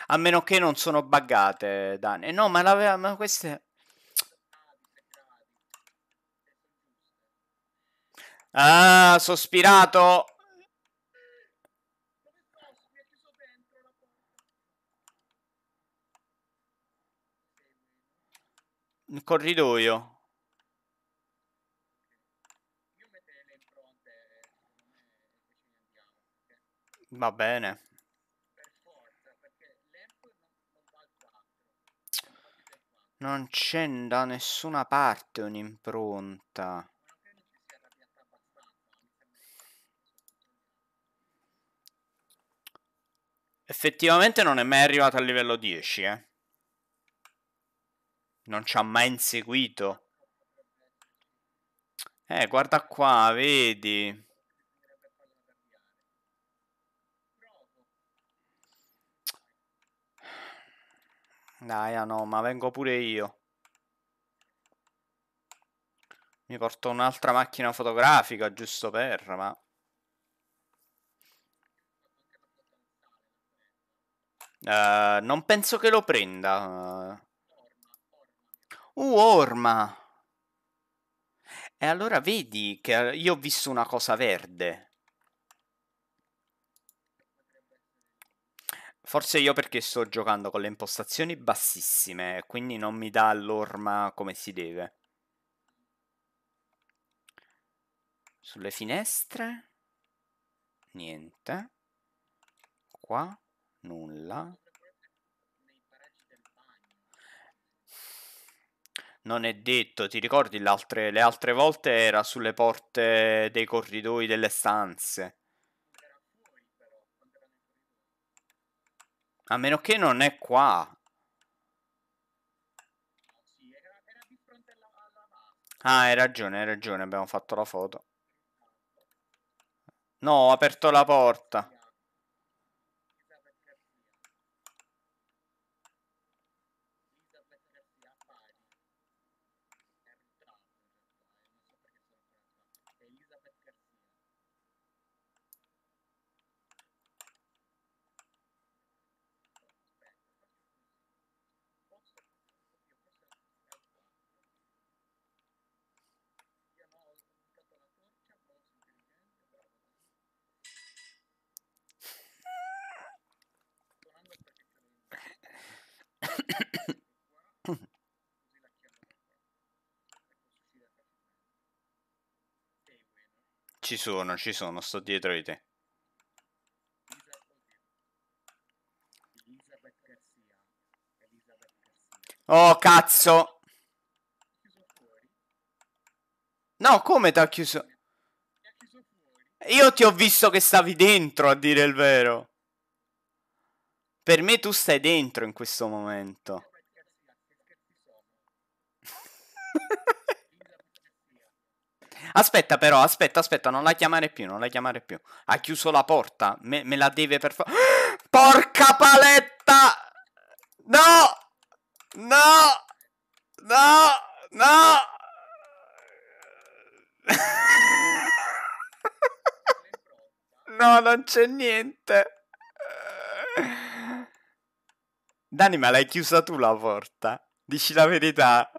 Speaker 2: A meno che non sono buggate, Dani. No, ma, la, ma queste... Ah, sospirato! Un corridoio. Va bene. Non c'è da nessuna parte un'impronta. Effettivamente non è mai arrivato al livello 10, eh. Non ci ha mai inseguito. Eh, guarda qua, vedi. Dai, ah no, ma vengo pure io. Mi porto un'altra macchina fotografica, giusto per, ma... Uh, non penso che lo prenda. Uorma! E allora vedi che eh, io ho visto una cosa verde. Forse io perché sto giocando con le impostazioni bassissime, quindi non mi dà l'orma come si deve. Sulle finestre? Niente. Qua? Nulla. non è detto. Ti ricordi altre, le altre volte era sulle porte dei corridoi delle stanze? A meno che non è qua. Ah, hai ragione, hai ragione, abbiamo fatto la foto. No, ho aperto la porta. Ci sono, ci sono, sto dietro di te. Oh cazzo! No, come ti ha chiuso? Io ti ho visto che stavi dentro, a dire il vero. Per me tu stai dentro in questo momento. Aspetta però, aspetta, aspetta, non la chiamare più, non la chiamare più. Ha chiuso la porta, me, me la deve per forza... Porca paletta! No! No! No! No! no, non c'è niente. Dani, ma l'hai chiusa tu la porta? Dici la verità.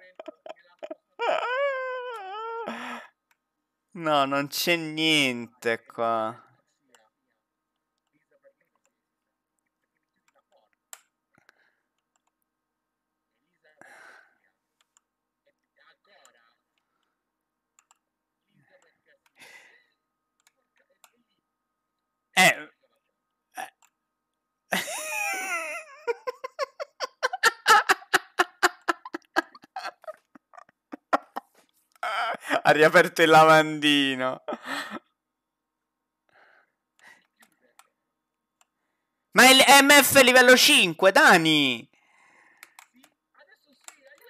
Speaker 2: No, non c'è niente qua. ha riaperto il lavandino. Ma è MF livello 5, Dani!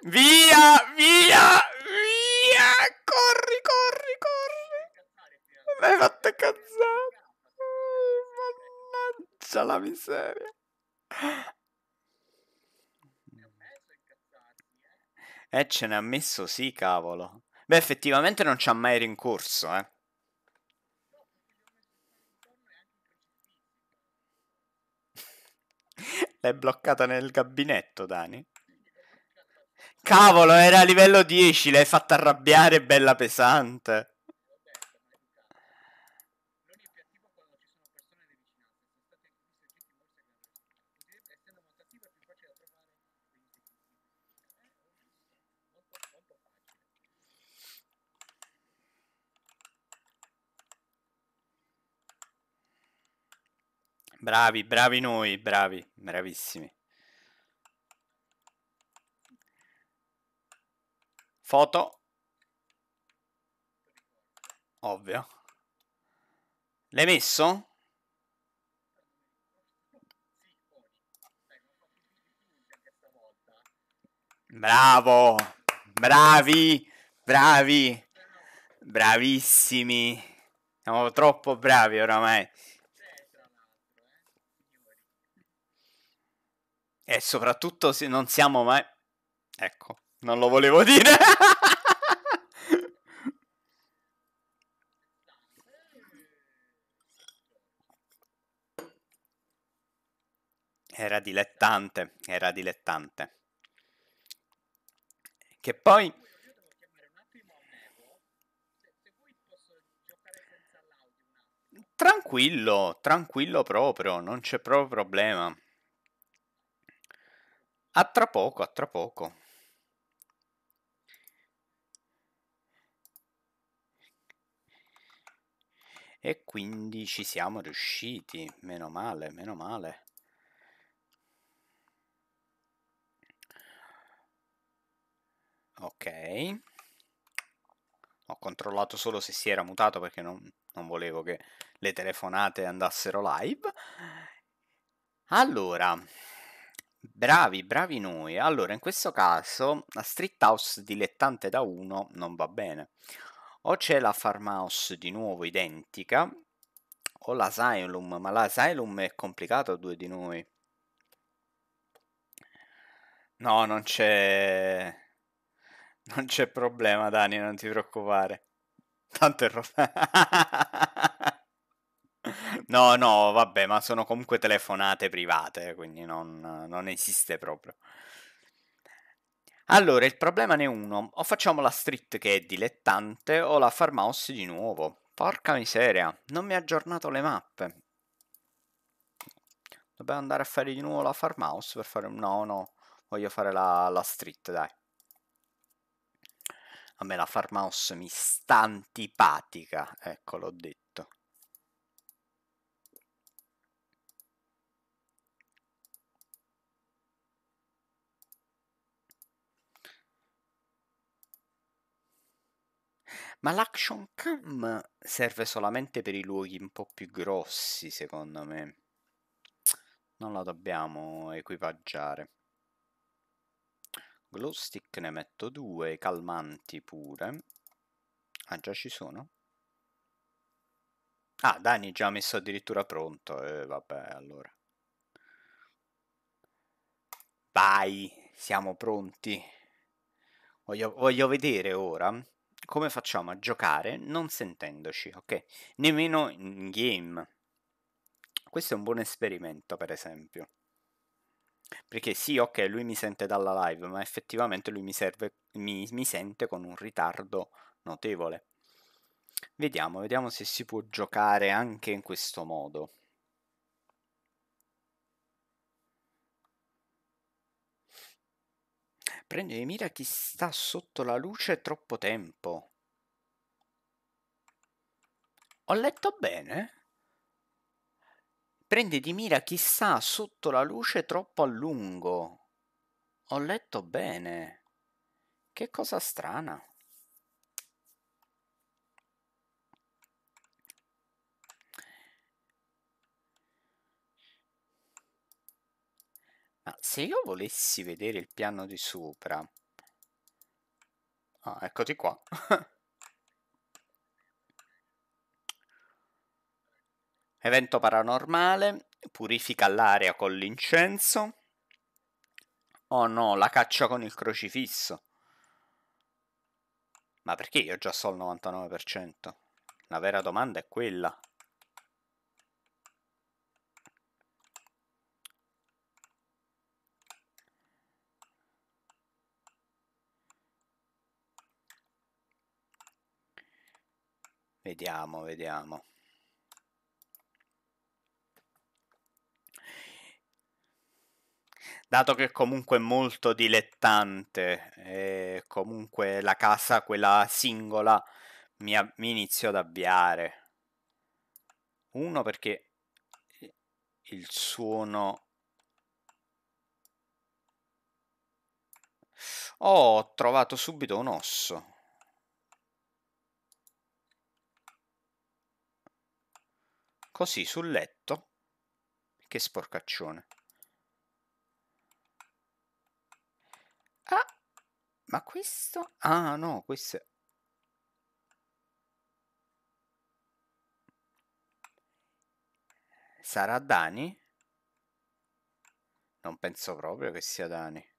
Speaker 2: Via, via, via!
Speaker 1: Corri, corri,
Speaker 2: corri! Mi hai fatto cazzare! Mannaggia la miseria! Eh, ce ne ha messo sì, cavolo! Beh, effettivamente non ci ha mai rincorso, eh. L'hai bloccata nel gabinetto, Dani. Cavolo, era a livello 10, l'hai fatta arrabbiare bella pesante. Bravi, bravi noi, bravi, bravissimi. Foto. Ovvio. L'hai messo? Bravo, bravi, bravi, bravissimi. Siamo troppo bravi oramai. E soprattutto se non siamo mai... Ecco, non lo volevo dire. Era dilettante, era dilettante. Che poi... Tranquillo, tranquillo proprio, non c'è proprio problema. A tra poco, a tra poco. E quindi ci siamo riusciti, meno male, meno male. Ok. Ho controllato solo se si era mutato perché non, non volevo che le telefonate andassero live. Allora, Bravi, bravi noi. Allora, in questo caso, la street house dilettante da 1 non va bene. O c'è la farmhouse di nuovo identica, o l'asylum, ma l'asylum è complicato a due di noi. No, non c'è... Non c'è problema, Dani, non ti preoccupare. Tanto è roba... No, no, vabbè, ma sono comunque telefonate private, quindi non, non esiste proprio. Allora, il problema ne è uno. O facciamo la street che è dilettante o la farmhouse di nuovo. Porca miseria, non mi ha aggiornato le mappe. Dobbiamo andare a fare di nuovo la farmhouse per fare... No, no, voglio fare la, la street, dai. A me la farmhouse mi sta antipatica, ecco, l'ho detto. Ma l'action cam serve solamente per i luoghi un po' più grossi, secondo me. Non la dobbiamo equipaggiare. Glow stick ne metto due, calmanti pure. Ah, già ci sono? Ah, Dani già messo addirittura pronto. Eh, vabbè, allora. Vai, siamo pronti. Voglio, voglio vedere ora come facciamo a giocare non sentendoci, ok? Nemmeno in game. Questo è un buon esperimento, per esempio. Perché sì, ok, lui mi sente dalla live, ma effettivamente lui mi, serve, mi, mi sente con un ritardo notevole. Vediamo, vediamo se si può giocare anche in questo modo. di mira chi sta sotto la luce troppo tempo. Ho letto bene? Prendi di mira chi sta sotto la luce troppo a lungo. Ho letto bene. Che cosa strana. Ma se io volessi vedere il piano di sopra... Ah, eccoti qua. Evento paranormale, purifica l'area con l'incenso. Oh no, la caccia con il crocifisso. Ma perché io già so il 99%? La vera domanda è quella. Vediamo, vediamo. dato che è comunque molto dilettante, eh, comunque la casa, quella singola, mi, mi, inizio ad avviare. Uno perché il suono... Oh, ho trovato subito un osso. Così sul letto. Che sporcaccione. Ah, ma questo... Ah, no, questo è... Sarà Dani? Non penso proprio che sia Dani.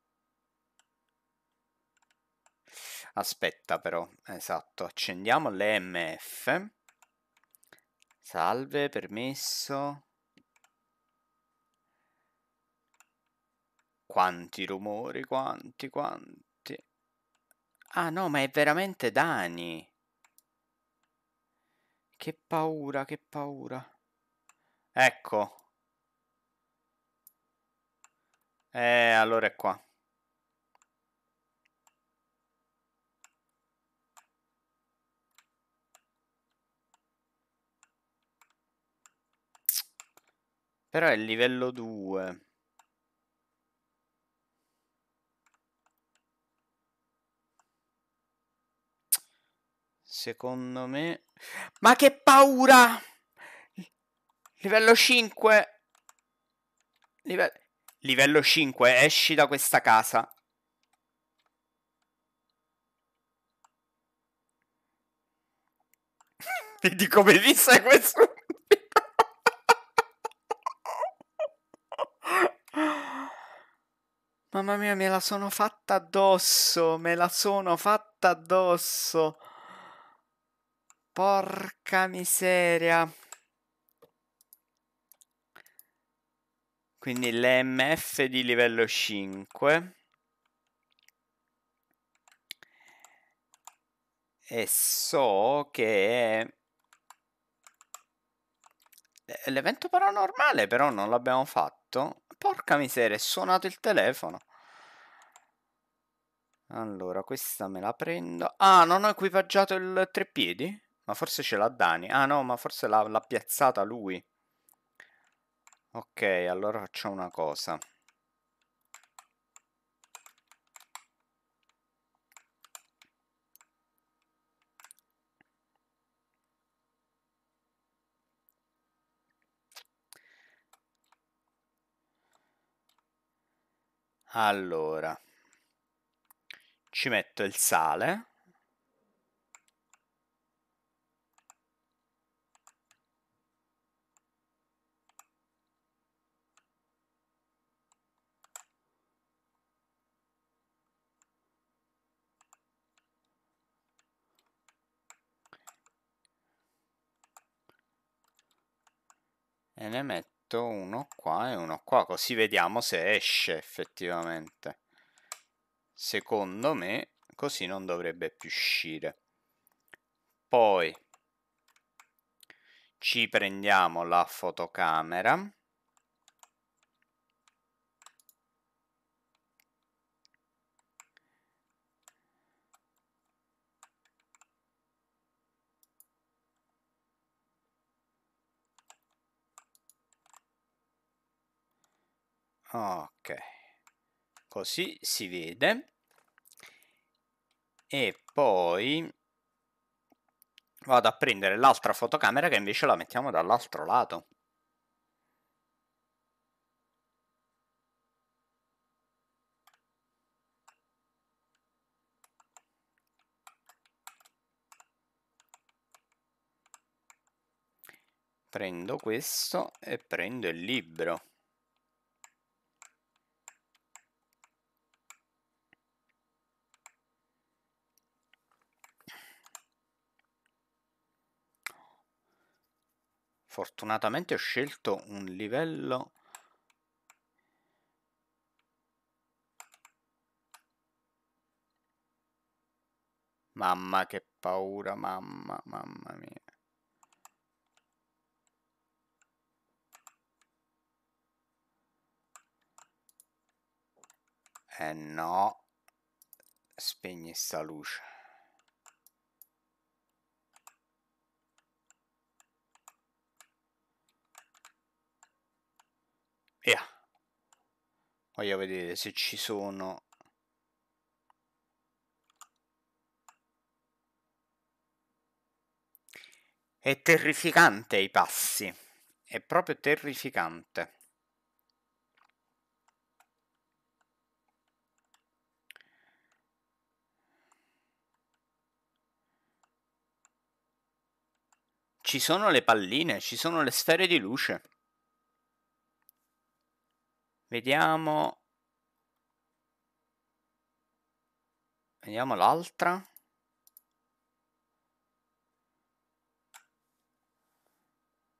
Speaker 2: Aspetta però, esatto, accendiamo l'EMF Salve, permesso. Quanti rumori, quanti, quanti. Ah no, ma è veramente Dani. Che paura, che paura. Ecco. Eh, allora è qua. Però è livello 2. Secondo me... Ma che paura! Livello 5! Live... Livello 5, esci da questa casa.
Speaker 1: Vedi come vi segue su...
Speaker 2: Mamma mia, me la sono fatta addosso, me la sono fatta addosso. Porca miseria. Quindi l'MF di livello 5. E so che l'evento paranormale però non l'abbiamo fatto Porca miseria, è suonato il telefono. Allora, questa me la prendo. Ah, non ho equipaggiato il treppiedi? Ma forse ce l'ha Dani. Ah no, ma forse l'ha piazzata lui. Ok, allora facciamo una cosa. Allora, ci metto il sale. E ne metto metto uno qua e uno qua, così vediamo se esce effettivamente. Secondo me così non dovrebbe più uscire. Poi ci prendiamo la fotocamera ok così si vede e poi vado a prendere l'altra fotocamera che invece la mettiamo dall'altro lato prendo questo e prendo il libro Fortunatamente ho scelto un livello Mamma che paura, mamma, mamma mia. Eh no. Spegni sta luce. yeah. voglio vedere se ci sono è terrificante i passi è proprio terrificante Ci sono le palline, ci sono le sfere di luce. Vediamo. Vediamo l'altra.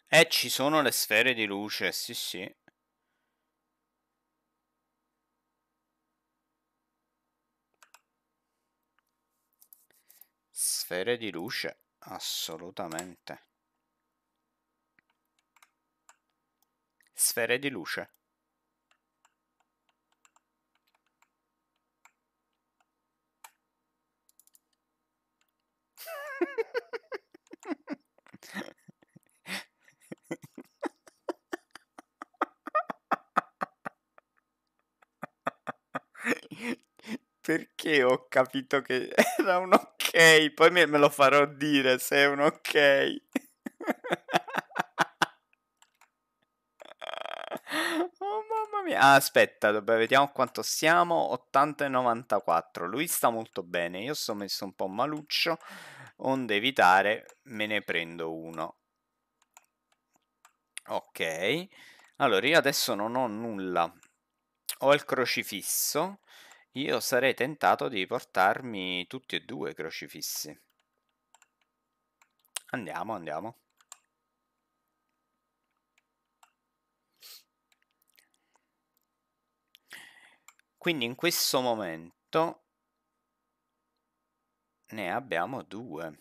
Speaker 2: E eh, ci sono le sfere di luce, sì sì. Sfere di luce, assolutamente. Sfere di luce. Perché ho capito che era un ok, poi me, me lo farò dire se è un ok. oh mamma mia, ah, aspetta, vabbè, vediamo quanto siamo, 80 e 94. Lui sta molto bene, io sono messo un po' maluccio onde evitare me ne prendo uno. Ok, allora io adesso non ho nulla, ho il crocifisso, io sarei tentato di portarmi tutti e due i crocifissi. Andiamo, andiamo. Quindi in questo momento ne abbiamo due.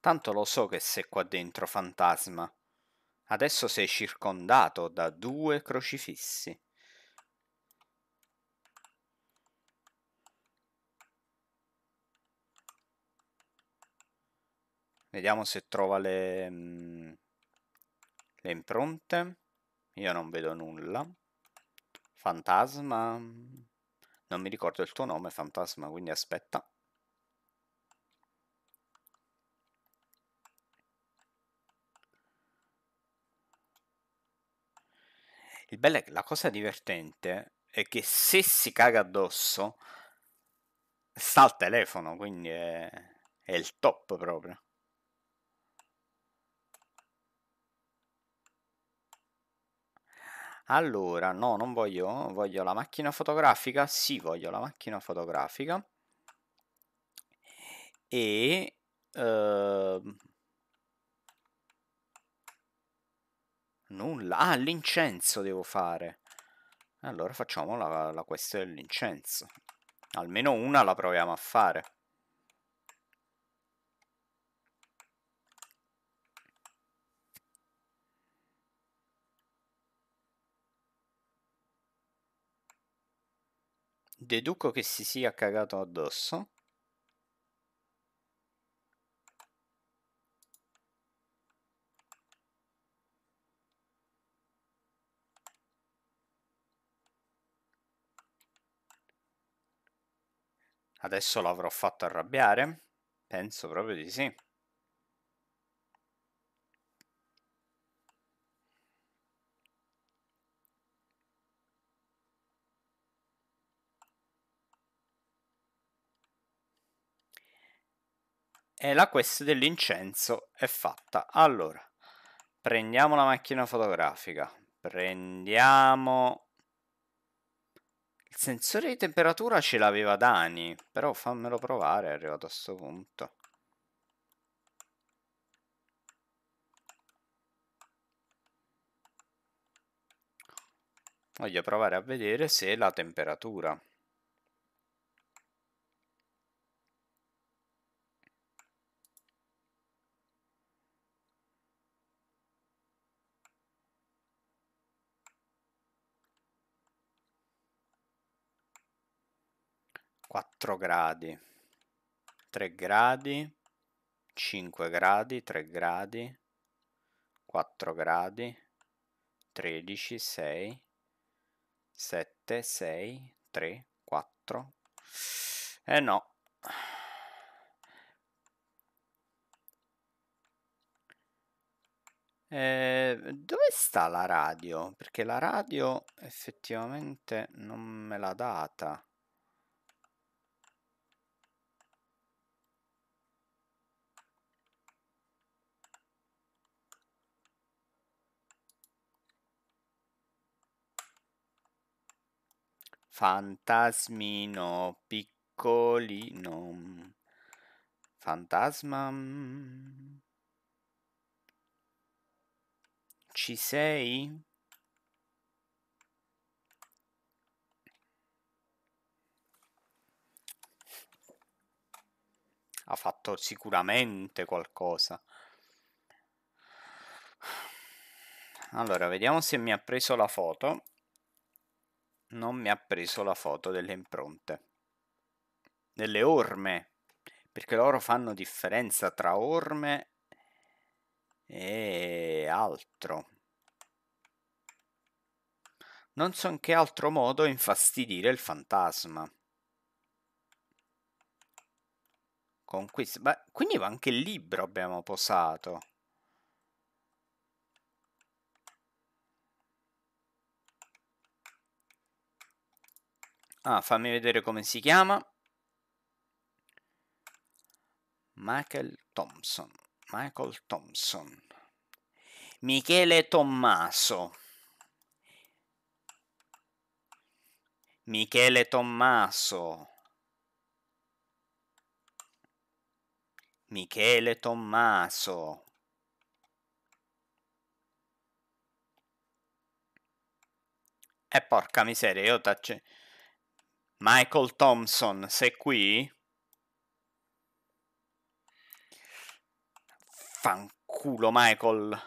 Speaker 2: Tanto lo so che se qua dentro, fantasma. Adesso sei circondato da due crocifissi. Vediamo se trova le, mm, le impronte. Io non vedo nulla. Fantasma. Mm, non mi ricordo il tuo nome, fantasma, quindi aspetta. Il bello è che la cosa divertente è che se si caga addosso sta al telefono, quindi è, è il top proprio. Allora, no, non voglio, voglio la macchina fotografica, sì, voglio la macchina fotografica e uh, Nulla. Ah, l'incenso devo fare. Allora facciamo la, la questione dell'incenso. Almeno una la proviamo a fare. Deduco che si sia cagato addosso. Adesso l'avrò fatto arrabbiare? Penso proprio di sì. E la quest dell'incenso è fatta. Allora, prendiamo la macchina fotografica, prendiamo sensore di temperatura ce l'aveva Dani, però fammelo provare, è arrivato a sto punto. Voglio provare a vedere se la temperatura 4 gradi, 3 gradi, 5 gradi, 3 gradi, 4 gradi, 13, 6, 7, 6, 3, 4. Eh no. Eh, dove sta la radio? Perché la radio effettivamente non me l'ha data. Fantasmino piccolino. Mm, fantasma. Mm. Ci sei? Ha fatto sicuramente qualcosa. Allora, vediamo se mi ha preso la foto non mi ha preso la foto delle impronte. Delle orme, perché loro fanno differenza tra orme e altro. Non so in che altro modo infastidire il fantasma. Con questo. Beh, quindi anche il libro abbiamo posato. Ah, fammi vedere come si chiama. Michael Thompson. Michael Thompson. Michele Tommaso. Michele Tommaso. Michele Tommaso. E eh, porca miseria, io tacce... Michael Thompson, sei qui? Fanculo, Michael.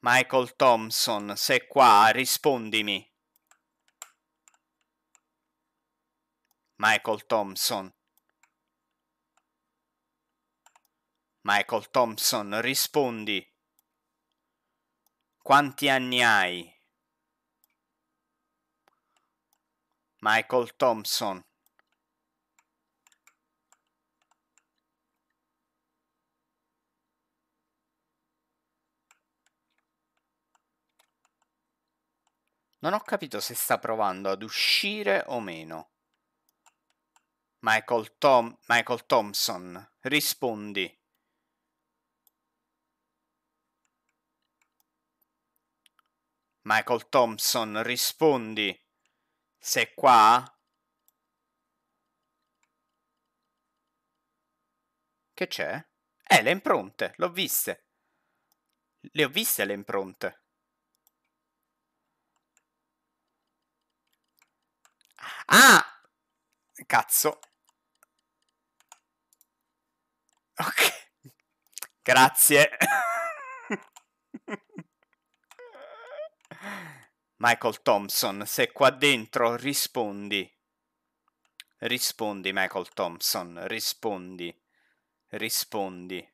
Speaker 2: Michael Thompson, sei qua? Rispondimi. Michael Thompson. Michael Thompson, rispondi. Quanti anni hai? Michael Thompson Non ho capito se sta provando ad uscire o meno. Michael, Tom Michael Thompson, rispondi. Michael Thompson, rispondi. Se qua? Che c'è? Eh, le impronte, l'ho viste. Le ho viste le impronte. Ah! Cazzo. Ok. Grazie. Michael Thompson, se qua dentro rispondi. Rispondi Michael Thompson, rispondi. Rispondi.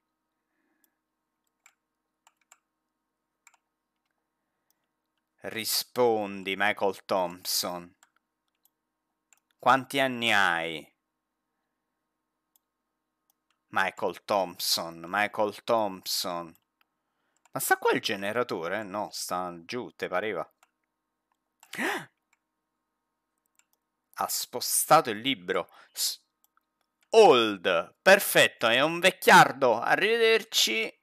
Speaker 2: Rispondi Michael Thompson. Quanti anni hai? Michael Thompson, Michael Thompson. Ma sta qua il generatore? No, sta giù, te pareva. Ha spostato il libro. S- old. Perfetto, è un vecchiardo. Arrivederci.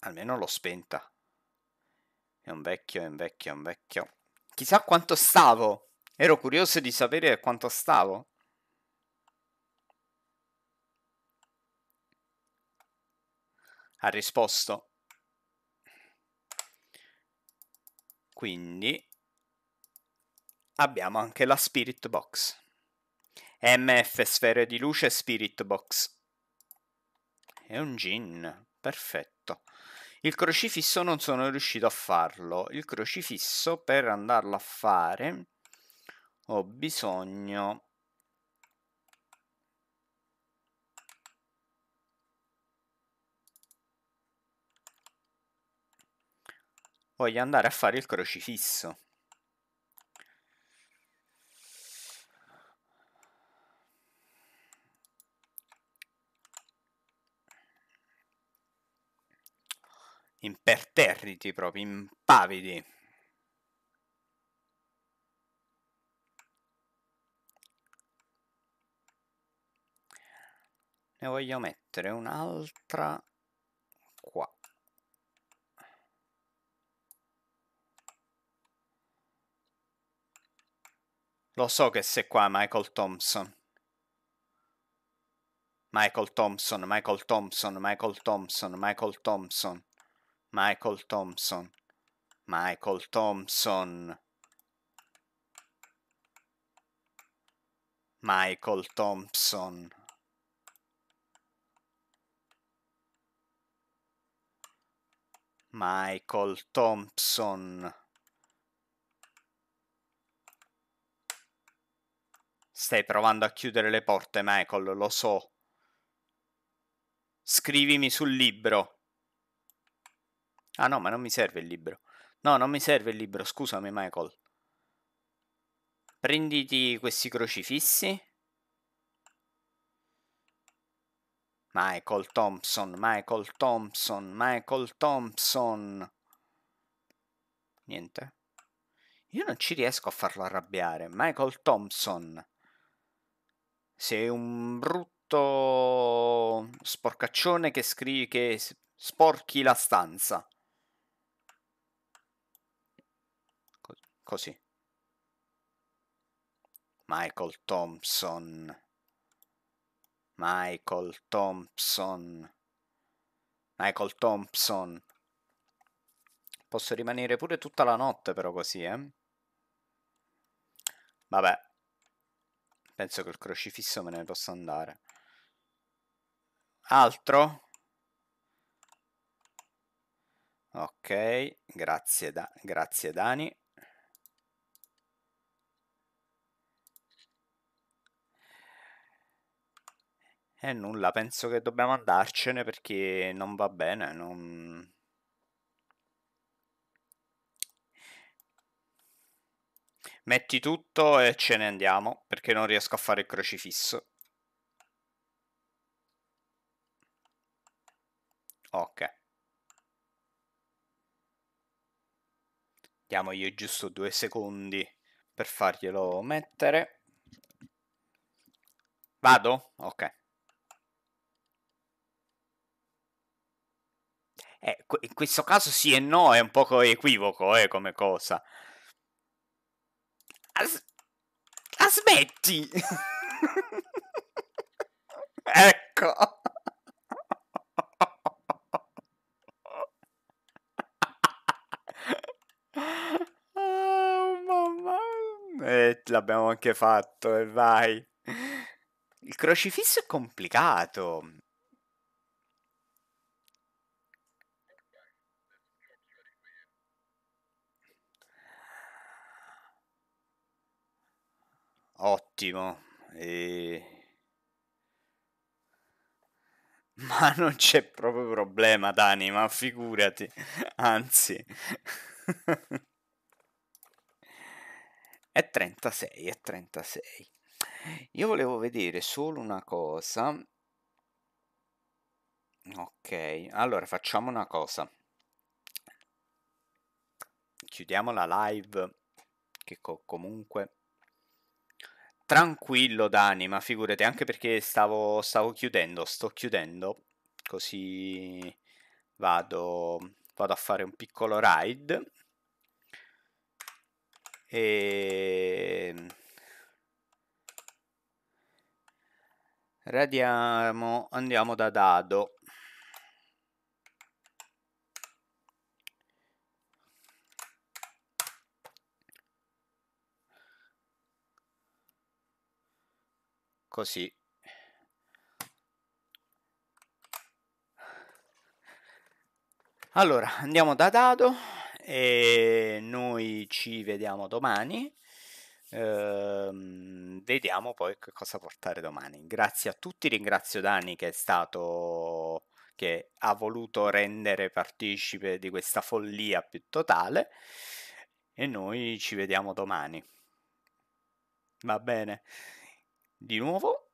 Speaker 2: Almeno l'ho spenta. È un vecchio, è un vecchio, è un vecchio. Chissà quanto stavo. Ero curioso di sapere quanto stavo. ha risposto. Quindi abbiamo anche la Spirit Box. MF Sfere di Luce Spirit Box. È un gin, perfetto. Il crocifisso non sono riuscito a farlo. Il crocifisso per andarlo a fare ho bisogno voglio andare a fare il crocifisso. Imperterriti proprio, impavidi. Ne voglio mettere un'altra qua. Lo so che sei qua, Michael Thompson. Michael Thompson, Michael Thompson, Michael Thompson, Michael Thompson, Michael Thompson, Michael Thompson. Michael Thompson. Michael Thompson. Stai provando a chiudere le porte, Michael, lo so. Scrivimi sul libro. Ah no, ma non mi serve il libro. No, non mi serve il libro, scusami Michael. Prenditi questi crocifissi. Michael Thompson, Michael Thompson, Michael Thompson. Niente. Io non ci riesco a farlo arrabbiare. Michael Thompson. Sei un brutto sporcaccione che scrivi che sporchi la stanza. Così. Michael Thompson. Michael Thompson. Michael Thompson. Posso rimanere pure tutta la notte però così, eh? Vabbè. Penso che il crocifisso me ne possa andare. Altro? Ok, grazie, da grazie Dani. E eh, nulla, penso che dobbiamo andarcene perché non va bene, non... Metti tutto e ce ne andiamo, perché non riesco a fare il crocifisso. Ok. Diamogli giusto due secondi per farglielo mettere. Vado? Ok. Eh, in questo caso sì e no è un poco equivoco eh, come cosa. As... Aspetti! ecco!
Speaker 1: oh, mamma. E
Speaker 2: eh, l'abbiamo anche fatto, e eh, vai! Il crocifisso è complicato. ottimo. E... Ma non c'è proprio problema, Dani, ma figurati. Anzi. è 36, è 36. Io volevo vedere solo una cosa. Ok, allora facciamo una cosa. Chiudiamo la live che comunque tranquillo d'anima, figurati, anche perché stavo, stavo chiudendo, sto chiudendo, così vado, vado a fare un piccolo ride. E... Ehm, radiamo, andiamo da dado. così allora andiamo da dado e noi ci vediamo domani ehm, vediamo poi che cosa portare domani grazie a tutti ringrazio Dani che è stato che ha voluto rendere partecipe di questa follia più totale e noi ci vediamo domani va bene di nuovo.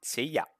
Speaker 2: Sei ya.